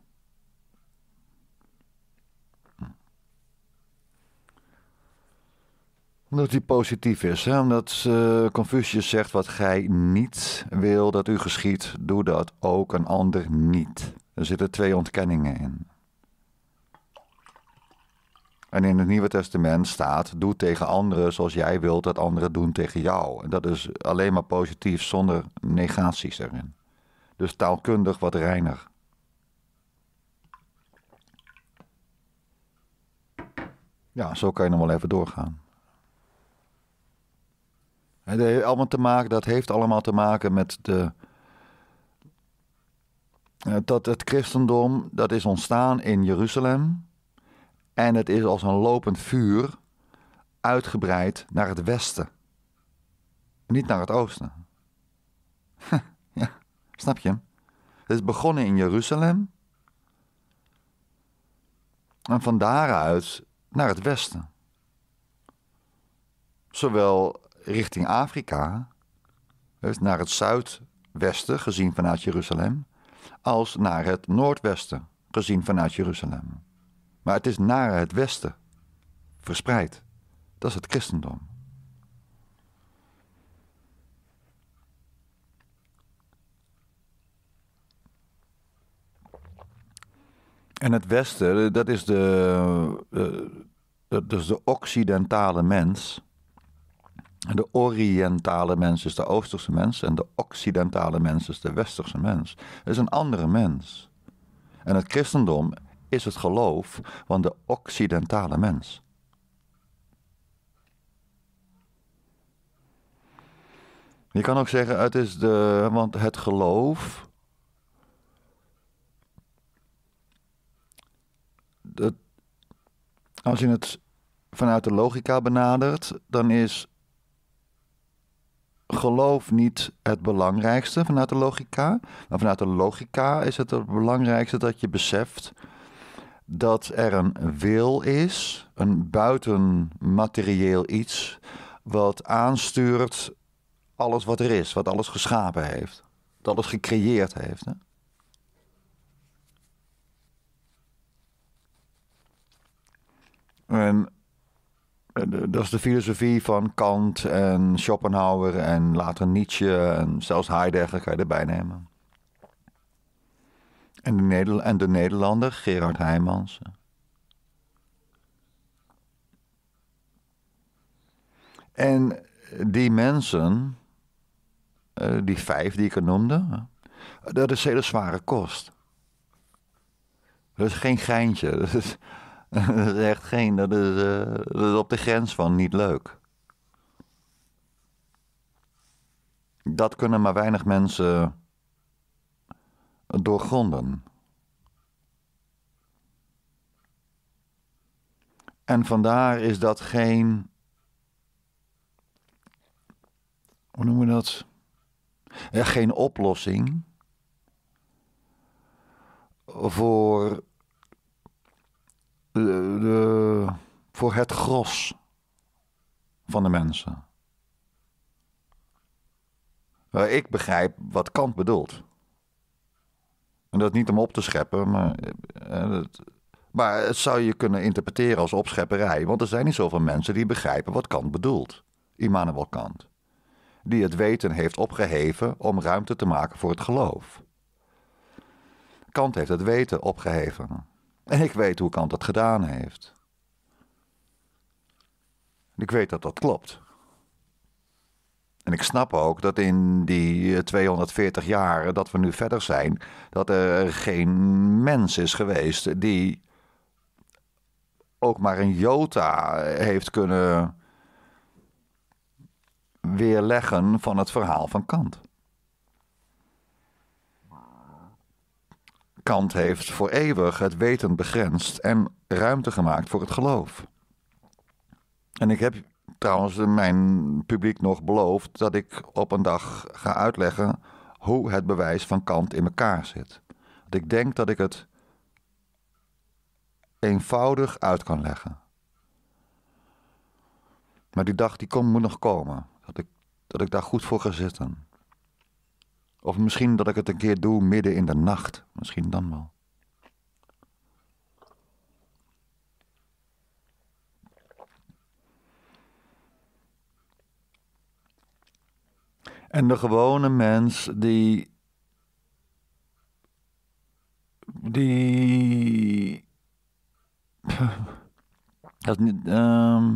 Omdat hij positief is. Hè? Omdat eh, Confucius zegt: wat gij niet wil dat u geschiet, doe dat ook een ander niet. Er zitten twee ontkenningen in. En in het Nieuwe Testament staat: doe tegen anderen zoals jij wilt dat anderen doen tegen jou. En dat is alleen maar positief zonder negaties erin. Dus taalkundig wat reiner. Ja, zo kan je nog wel even doorgaan. Het heeft allemaal te maken, dat heeft allemaal te maken met de. Eh, dat het christendom dat is ontstaan in Jeruzalem en het is als een lopend vuur uitgebreid naar het westen. Niet naar het oosten. snap je? Het is begonnen in Jeruzalem. En van daaruit naar het westen. Zowel richting Afrika, dus naar het zuidwesten, gezien vanuit Jeruzalem, als naar het noordwesten, gezien vanuit Jeruzalem. Maar het is naar het Westen verspreid. Dat is het christendom. En het Westen, dat is de, eh, de, de Occidentale mens. En de Orientale mens is de Oosterse mens en de Occidentale mens is de Westerse mens. Het is een andere mens. En het christendom is het geloof van de occidentale mens. Je kan ook zeggen, het is de, want het geloof. Dat, als je het vanuit de logica benadert, dan is geloof niet het belangrijkste vanuit de logica. Maar vanuit de logica is het het belangrijkste dat je beseft dat er een wil is, een buitenmaterieel iets, wat aanstuurt alles wat er is, wat alles geschapen heeft, wat alles gecreëerd heeft. Hè? En eh, dat is de filosofie van Kant en Schopenhauer en later Nietzsche en zelfs Heidegger kan je erbij nemen. En de, Neder en de Nederlander Gerard Heijmans. En die mensen, eh, die vijf die ik er noemde, dat is hele zware kost. Dat is geen geintje. Dat is, echt geen. Dat is, eh, dat is op de grens van niet leuk. Dat kunnen maar weinig mensen doorgronden. En vandaar is dat geen. Hoe noemen we dat? Ja, geen oplossing voor, de, voor het gros van de mensen. Ik begrijp wat Kant bedoelt. En dat niet om op te scheppen, maar, dat, eh, eh, maar het zou je kunnen interpreteren als opschepperij. Want er zijn niet zoveel mensen die begrijpen wat Kant bedoelt. Immanuel Kant. Die het weten heeft opgeheven om ruimte te maken voor het geloof. Kant heeft het weten opgeheven. En ik weet hoe Kant dat gedaan heeft. Ik weet dat dat klopt. En ik snap ook dat in die 240 eh, jaren dat we nu verder zijn, dat er geen mens is geweest die ook maar een jota heeft kunnen weerleggen van het verhaal van Kant. Kant heeft voor eeuwig het weten begrensd en ruimte gemaakt voor het geloof. En ik heb trouwens mijn publiek nog beloofd dat ik op een dag ga uitleggen hoe het bewijs van Kant in elkaar zit. dat ik denk dat ik het eenvoudig uit kan leggen. Maar die dag die komt moet nog komen. Dat ik, dat ik daar goed voor ga zitten. Of misschien dat ik het een keer doe midden in de nacht. Misschien dan wel. En de gewone mens die. die. niet, ehm,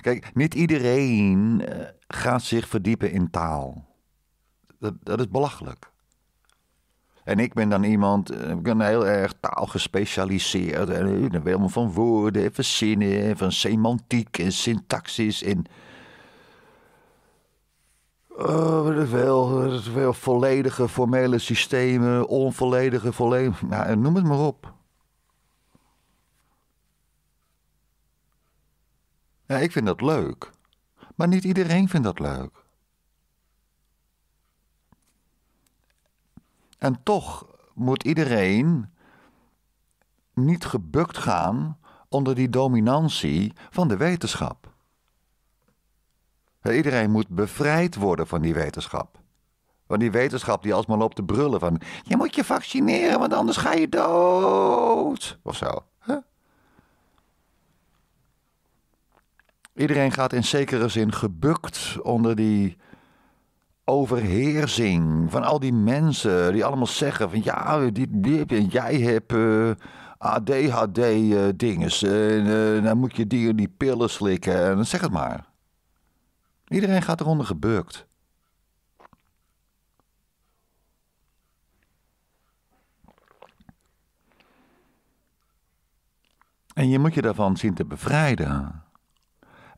kijk, niet iedereen eh, gaat zich verdiepen in taal. Dat, dat is belachelijk. En ik ben dan iemand, eh, ik ben heel erg taalgespecialiseerd. En eh, ik ben van woorden, van verzinnen, van semantiek en syntaxis. En Oh, eh, zijn veel, veel. Volledige formele systemen, onvolledige, volledige. Nou, noem het maar op. Ja, ik vind dat leuk. Maar niet iedereen vindt dat leuk. En toch moet iedereen niet gebukt gaan onder die dominantie van de wetenschap. Eh, iedereen moet bevrijd worden van die wetenschap. Van die wetenschap die alsmaar loopt te brullen van... je moet je vaccineren, want anders ga je dood. Of zo. Iedereen gaat in zekere zin gebukt onder die overheersing van al die mensen die allemaal zeggen van ja, dit, en jij hebt uh, eh, ADHD dingen, eh, dinges dan moet je die en die pillen slikken en zeg het maar. Iedereen gaat eronder gebeukt, En je moet je daarvan zien te bevrijden.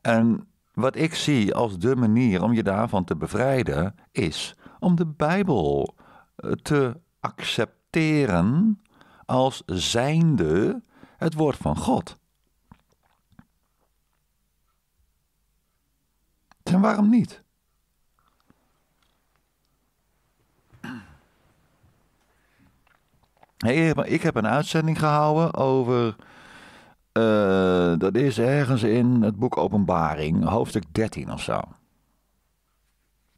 En wat ik zie als de manier om je daarvan te bevrijden, is om de Bijbel eh, te accepteren als zijnde het woord van God. En waarom niet? Ik heb een uitzending gehouden over. Eh, dat is ergens in het boek Openbaring, hoofdstuk 13 of zo.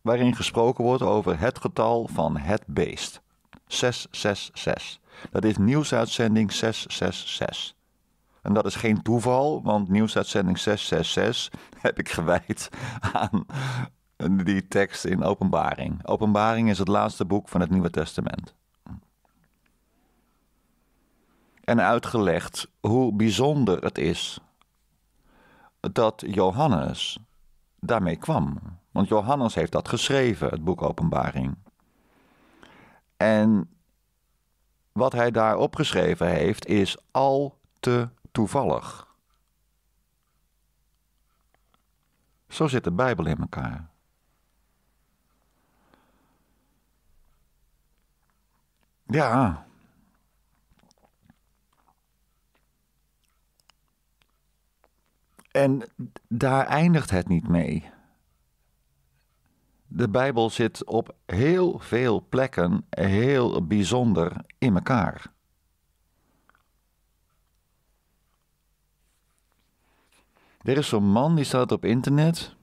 Waarin gesproken wordt over het getal van het beest. 666. Dat is nieuwsuitzending 666. En dat is geen toeval, want nieuwsuitzending 666 heb ik gewijd aan die tekst in Openbaring. Openbaring is het laatste boek van het Nieuwe Testament. En uitgelegd hoe bijzonder het is dat Johannes daarmee kwam. Want Johannes heeft dat geschreven, het boek Openbaring. En wat hij daar opgeschreven heeft, is al te toevallig. Zo zit de Bijbel in elkaar. Ja. En daar eindigt het niet mee. De Bijbel zit op heel veel plekken heel bijzonder in elkaar. Er is zo'n man die staat op internet.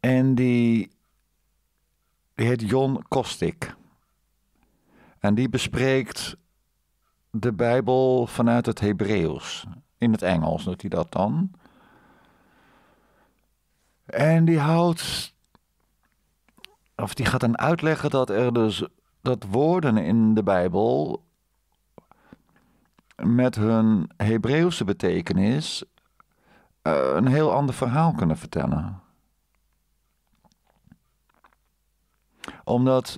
En die, die heet Jon Kostik. En die bespreekt de Bijbel vanuit het Hebreeuws. In het Engels doet hij dat dan. En die houdt. Of die gaat dan uitleggen dat er dus. dat woorden in de Bijbel met hun Hebreeuwse betekenis eh, een heel ander verhaal kunnen vertellen. Omdat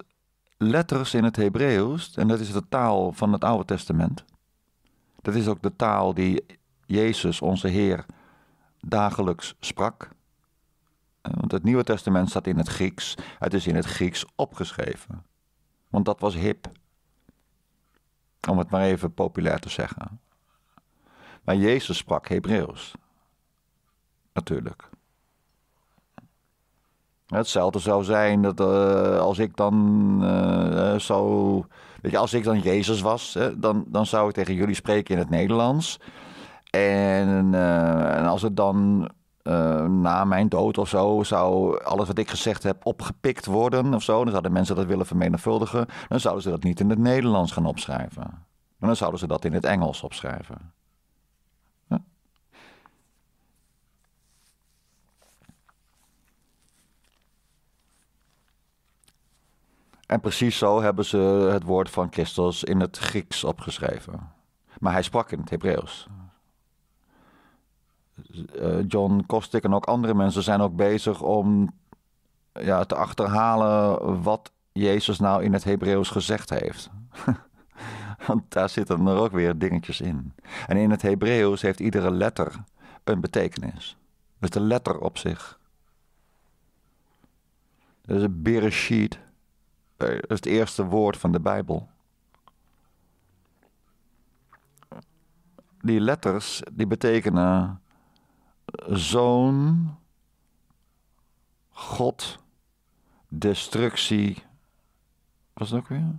letters in het Hebreeuws, en dat is de taal van het Oude Testament, dat is ook de taal die Jezus, onze Heer, dagelijks sprak. Eh, want het Nieuwe Testament staat in het Grieks, het is in het Grieks opgeschreven. Want dat was hip. Om het maar even populair te zeggen. Maar Jezus sprak Hebreeuws. Natuurlijk. Hetzelfde zou zijn dat eh, als ik dan eh, eh, zou. Weet je, als ik dan Jezus was, dan, dan zou ik tegen jullie spreken in het Nederlands. En, en als het dan eh, na mijn dood of zo zou alles wat ik gezegd heb opgepikt worden of zo. Dan zouden mensen dat willen vermenigvuldigen. Dan zouden ze dat niet in het Nederlands gaan opschrijven. dan zouden ze dat in het Engels opschrijven. En precies zo hebben ze het woord van Christus in het Grieks opgeschreven. Maar hij sprak in het Hebreeuws. Eh, John Kostik en ook andere mensen zijn ook bezig om ja, te achterhalen wat Jezus nou in het Hebreeuws gezegd heeft. Want daar zitten er ook weer dingetjes in. En in het Hebreeuws heeft iedere letter een betekenis. Dus de letter op zich. Dat is Bereshit eh, is het eerste woord van de Bijbel. Die letters die betekenen zoon God destructie. Was dat ook weer?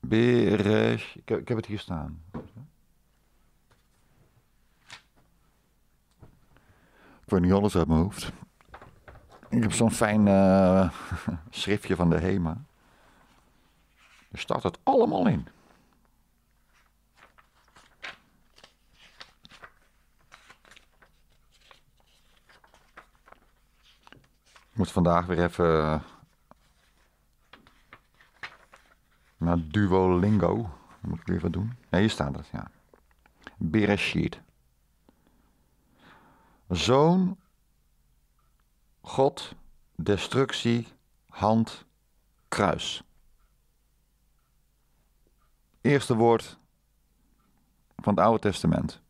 Beresh. Ik, heb het hier staan. Ik weet niet alles uit mijn hoofd. Ik heb zo'n fijn eh, schriftje van de HEMA. Er staat het allemaal in. moet vandaag weer even naar Duolingo. moet ik weer wat doen. Nee, hier staat het, ja. Bereshit. Zoon, God, destructie, hand, kruis. Eerste woord van het Oude Testament.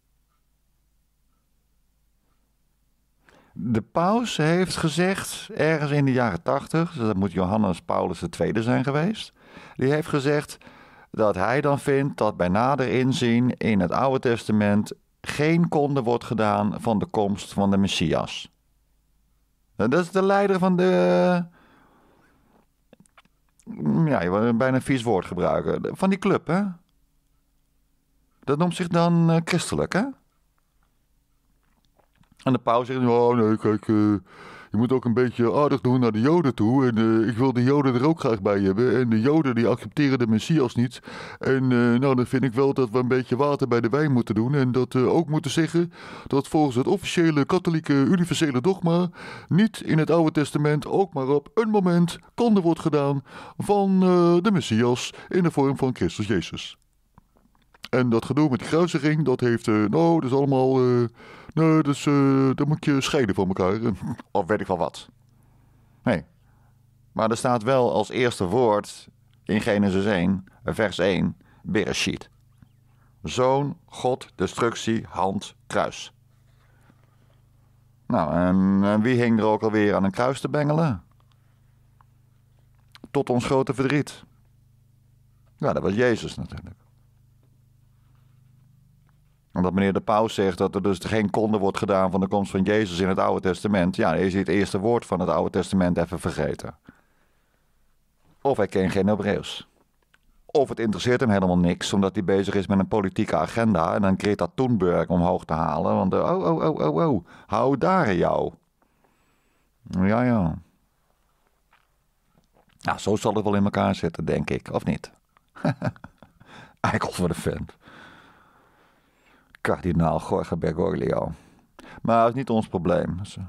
de paus heeft gezegd, ergens in de jaren tachtig, dat moet Johannes Paulus II zijn geweest, die heeft gezegd dat hij dan vindt dat bij nader inzien in het Oude Testament geen konde wordt gedaan van de komst van de Messias. Dat is de leider van de. Mm, ja, je wil bijna een vies woord gebruiken. Van die club, hè? Dat noemt zich dan eh, christelijk, hè? En de paus zegt, oh nee, kijk, eh, je moet ook een beetje aardig doen naar de joden toe. En eh, ik wil de joden er ook graag bij hebben. En de joden die accepteren de Messias niet. En eh, nou, dan vind ik wel dat we een beetje water bij de wijn moeten doen. En dat ook moeten zeggen dat volgens het officiële katholieke universele dogma... niet in het Oude Testament ook maar op een moment konde wordt gedaan van de Messias in de vorm van Christus Jezus. En dat gedoe met die kruisiging, dat heeft, uh, nou, dat is allemaal, uh, nee, dus, uh, moet je scheiden van elkaar. of weet ik wel wat. Nee. Maar er staat wel als eerste woord in Genesis 1, vers 1, Bereshit. Zoon, God, destructie, hand, kruis. Nou, en, wie hing er ook alweer aan een kruis te bengelen? Tot ons grote verdriet. Ja, dat was Jezus natuurlijk omdat meneer De Pauw zegt dat er dus geen konde wordt gedaan van de komst van Jezus in het Oude Testament. Ja, dan is hij het eerste woord van het Oude Testament even vergeten. Of hij kent geen Hebreeuws. Of het interesseert hem helemaal niks, omdat hij bezig is met een politieke agenda en dan Greta Thunberg omhoog te halen. Want oh, oh, oh, oh, oh, hou daar jou. Ja, ja. Nou, zo zal het wel in elkaar zitten, denk ik, of niet? Eikel voor de vent kardinaal Jorge Bergoglio. Maar dat is niet ons probleem. Dus, eh.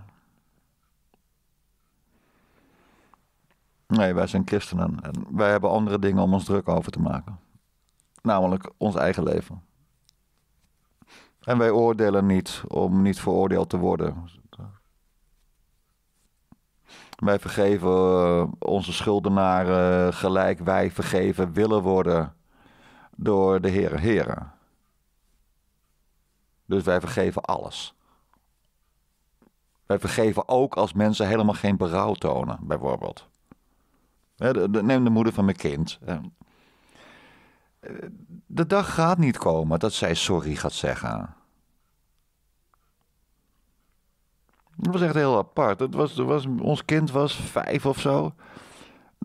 Nee, wij zijn christenen en wij hebben andere dingen om ons druk over te maken. Namelijk ons eigen leven. En wij oordelen niet om niet veroordeeld te worden. Wij vergeven eh, onze schuldenaren gelijk wij vergeven willen worden door de Heere Heren. Dus wij vergeven alles. Wij vergeven ook als mensen helemaal geen berouw tonen, bijvoorbeeld. Neem de moeder van mijn kind. Eh, de dag gaat niet komen dat zij sorry gaat zeggen. Dat was echt heel apart. was, was, ons kind was vijf of zo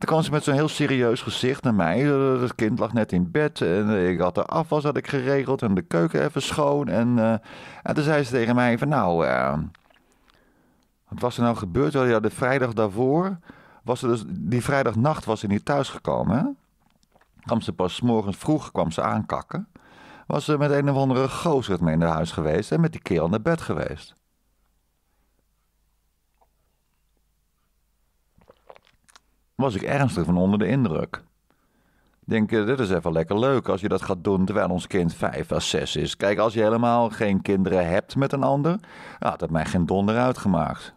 toen kwam ze met zo'n heel serieus gezicht naar mij. Eh, het kind lag net in bed en eh, ik had de afwas had ik geregeld en de keuken even schoon. En, eh, en toen zei ze tegen mij van nou, wat was er nou gebeurd? Ja, de vrijdag daarvoor, was ze dus, die vrijdagnacht was ze niet thuisgekomen. Kwam ze pas morgens vroeg kwam ze aankakken. Was ze met een of andere gozer mee naar huis geweest en met die kerel naar bed geweest. was ik ernstig van onder de indruk. Ik denk, eh, dit is even lekker leuk als je dat gaat doen terwijl ons kind vijf of zes is. Kijk, als je helemaal geen kinderen hebt met een ander, had het mij geen donder uitgemaakt.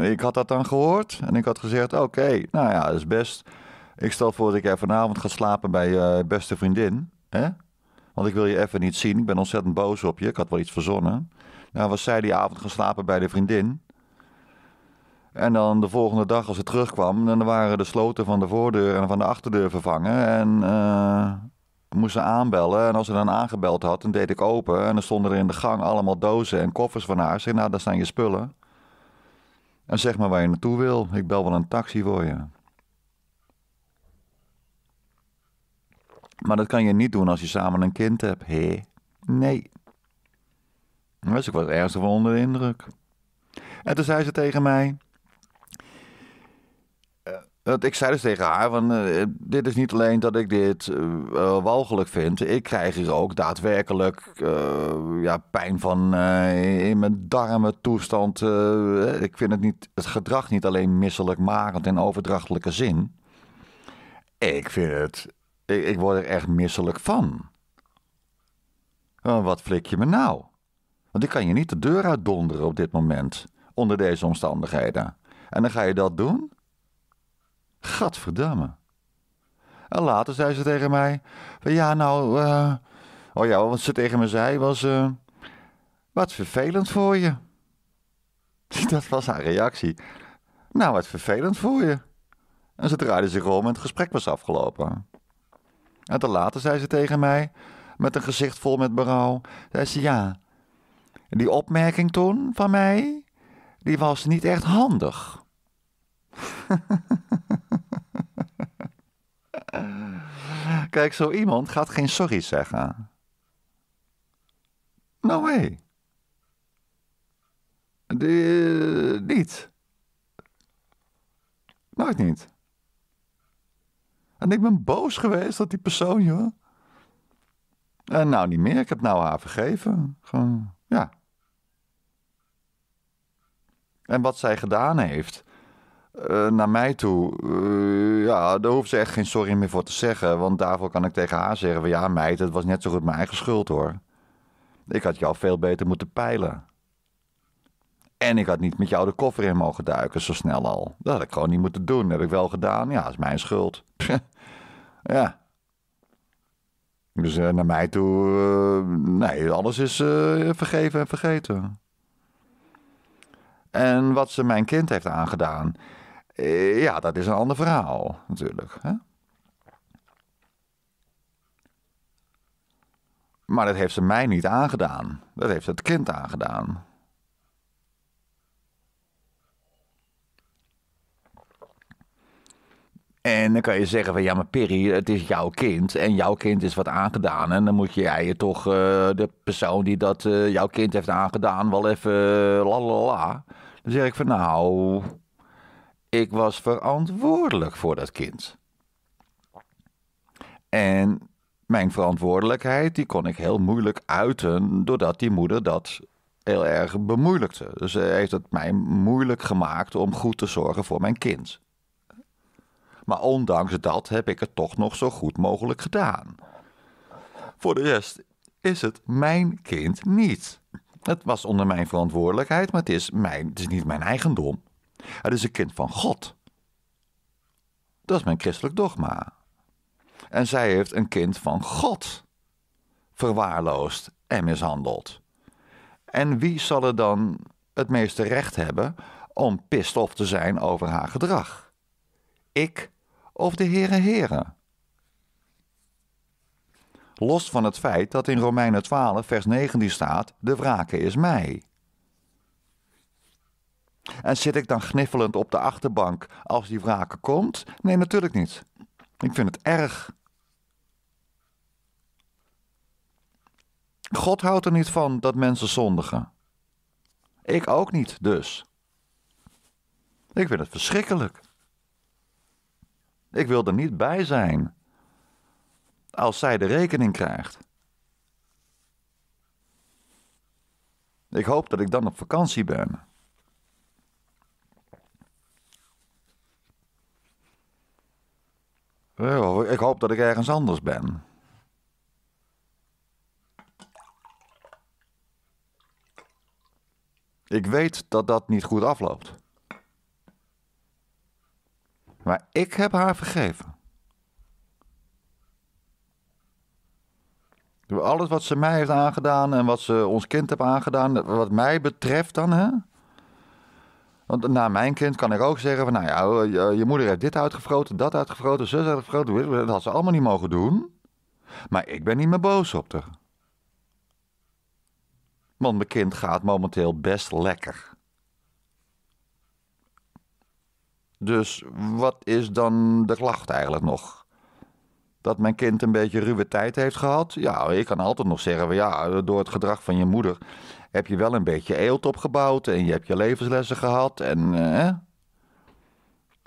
Ik had dat dan gehoord en ik had gezegd, oké, nou ja, dat is best. Ik stel voor dat ik vanavond ga slapen bij je eh, beste vriendin. Hè? Want ik wil je even niet zien. Ik ben ontzettend boos op je. Ik had wel iets verzonnen. Nou, was zij die avond gaan slapen bij de vriendin. En dan de volgende dag als ze terugkwam, dan waren de sloten van de voordeur en van de achterdeur vervangen. En eh, moest ze aanbellen. En als ze dan aangebeld had, dan deed ik open. En dan stonden er in de gang allemaal dozen en koffers van haar. Ik zei, nou, daar staan je spullen. En zeg maar waar je naartoe wil. Ik bel wel een taxi voor je. Maar dat kan je niet doen als je samen een kind hebt. Hé, nee. Dus ik was ernstig van onder de indruk. En toen zei ze tegen mij ik zei dus tegen haar: van, eh, Dit is niet alleen dat ik dit uh, walgelijk vind. Ik krijg hier ook daadwerkelijk eh, ja, pijn van in mijn darmen toestand. ik vind het, niet, het gedrag niet alleen misselijk maken in overdrachtelijke zin. Ik vind het. Ik, ik word er echt misselijk van. wat flik je me nou? Want ik kan je niet de deur uit donderen op dit moment. Onder deze omstandigheden. En dan ga je dat doen? Gadverdamme. En later zei ze tegen mij: Ja, nou. Eh, oh ja, wat ze tegen me zei was: uh... Wat vervelend voor je. Dat was haar reactie. Nou, wat vervelend voor je. En ze draaide zich om en het gesprek was afgelopen. En te later zei ze tegen mij, met een gezicht vol met berouw: zei ze, Ja, die opmerking toen van mij, die was niet echt handig. Kijk, zo iemand gaat geen sorry zeggen. No way. De, eh, niet. Nooit niet. En ik ben boos geweest dat die persoon, joh. En eh, nou niet meer, ik heb nou haar vergeven. Gewoon, ja. En wat zij gedaan heeft, eh, naar mij toe. Eh, ja, daar hoeft ze echt geen sorry meer voor te zeggen. Want daarvoor kan ik tegen haar zeggen: van, Ja, meid, het was net zo goed mijn eigen schuld hoor. Ik had jou veel beter moeten peilen. En ik had niet met jou de koffer in mogen duiken zo snel al. Dat had ik gewoon niet moeten doen. Dat heb ik wel gedaan. Ja, dat is mijn schuld. ja. Dus eh, naar mij toe, nee, alles is vergeven en vergeten. En wat ze mijn kind heeft aangedaan, eh, ja, dat is een ander verhaal natuurlijk. Hè? Maar dat heeft ze mij niet aangedaan. Dat heeft het kind aangedaan. En dan kan je zeggen van ja, maar Perry, het is jouw kind en jouw kind is wat aangedaan. En dan moet jij je toch eh, de persoon die dat eh, jouw kind heeft aangedaan wel even uh, la. Dan zeg ik van nou, ik was verantwoordelijk voor dat kind. En mijn verantwoordelijkheid die kon ik heel moeilijk uiten doordat die moeder dat heel erg bemoeilijkte. Dus heeft het mij moeilijk gemaakt om goed te zorgen voor mijn kind. Maar ondanks dat heb ik het toch nog zo goed mogelijk gedaan. Voor de rest is het mijn kind niet. Het was onder mijn verantwoordelijkheid, maar het is, mijn, het is niet mijn eigendom. Het is een kind van God. Dat is mijn christelijk dogma. En zij heeft een kind van God verwaarloosd en mishandeld. En wie zal er dan het meeste recht hebben om pistof te zijn over haar gedrag? Ik of de Heere Here? Los van het feit dat in Romeinen 12, vers 19 staat: De wrake is mij. En zit ik dan gniffelend op de achterbank als die wraken komt? Nee, natuurlijk niet. Ik vind het erg. God houdt er niet van dat mensen zondigen. Ik ook niet, dus. Ik vind het verschrikkelijk. Ik wil er niet bij zijn als zij de rekening krijgt. Ik hoop dat ik dan op vakantie ben. Ik hoop dat ik ergens anders ben. Ik weet dat dat niet goed afloopt. Maar ik heb haar vergeven. Door alles wat ze mij heeft aangedaan en wat ze ons kind heeft aangedaan, wat mij betreft dan, hè? Want na mijn kind kan ik ook zeggen van, nou ja, oh, oh, je, moeder heeft dit uitgefroten, dat uitgefroten, zus uitgefroten. Dat had ze allemaal niet mogen doen. Maar ik ben niet meer boos op haar. Want mijn kind gaat momenteel best lekker. Dus wat is dan de klacht eigenlijk nog? Dat mijn kind een beetje ruwe tijd heeft gehad? Ja, ik kan altijd nog zeggen, ja, door het gedrag van je moeder heb je wel een beetje eelt opgebouwd en je hebt je levenslessen gehad. En eh.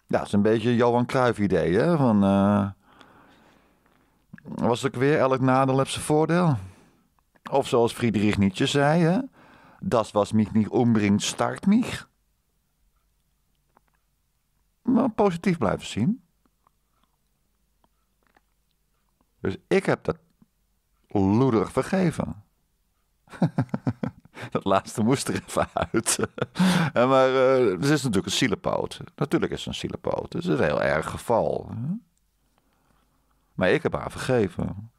ja, het is een beetje Johan Cruijff idee, hè? Van, uh, was ik weer, elk nadeel heeft zijn voordeel. Of zoals Friedrich Nietzsche zei, hè? Das was mich nicht umbringt, start mich. Maar positief blijven zien. Dus ik heb dat loedig vergeven. dat laatste moest er even uit. maar ze eh, is natuurlijk een zielepoot. Natuurlijk is ze een zielepoot. Het is een heel erg geval. Maar ik heb haar vergeven.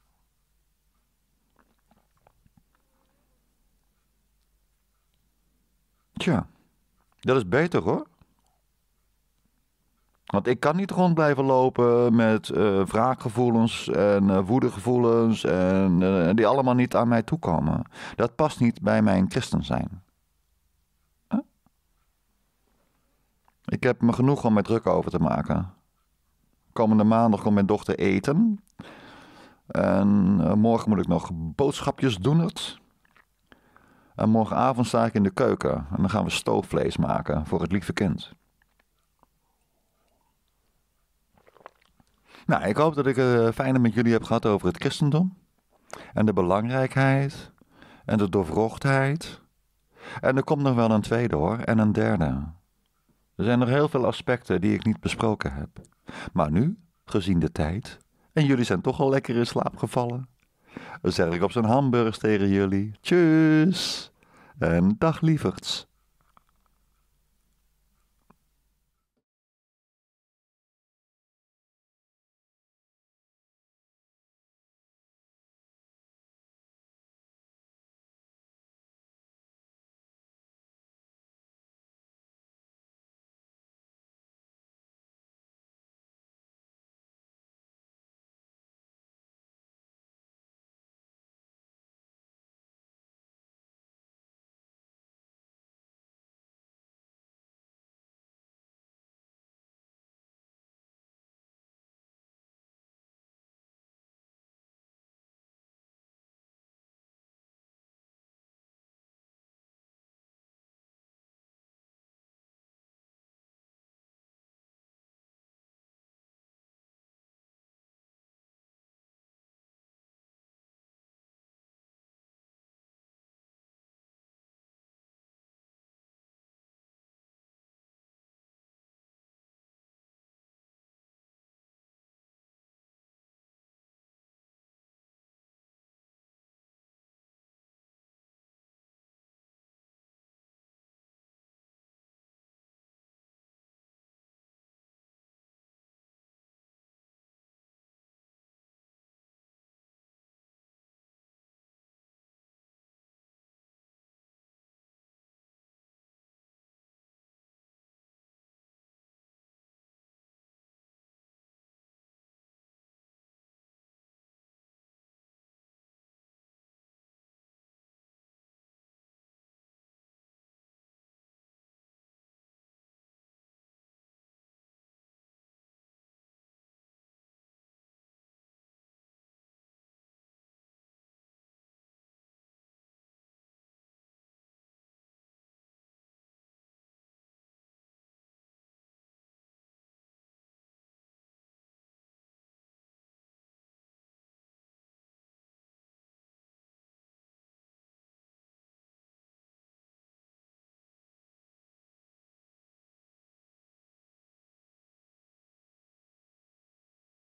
Tja, dat is beter hoor. Want ik kan niet rond blijven lopen met uh, wraakgevoelens en uh, woedegevoelens en eh, die allemaal niet aan mij toekomen. Dat past niet bij mijn christen zijn. Ik heb me genoeg om me druk over te maken. Komende maandag komt mijn dochter eten. En morgen moet ik nog boodschapjes doen. Het. En morgenavond sta ik in de keuken en dan gaan we stoofvlees maken voor het lieve kind. Nou, ik hoop dat ik het eh, fijne met jullie heb gehad over het christendom. En de belangrijkheid. En de doorvrochtheid. En er komt nog wel een tweede hoor, en een derde. Er zijn nog heel veel aspecten die ik niet besproken heb. Maar nu, gezien de tijd, en jullie zijn toch al lekker in slaap gevallen, zeg ik op zijn hamburgers tegen jullie. Tjus! En dag lieverds.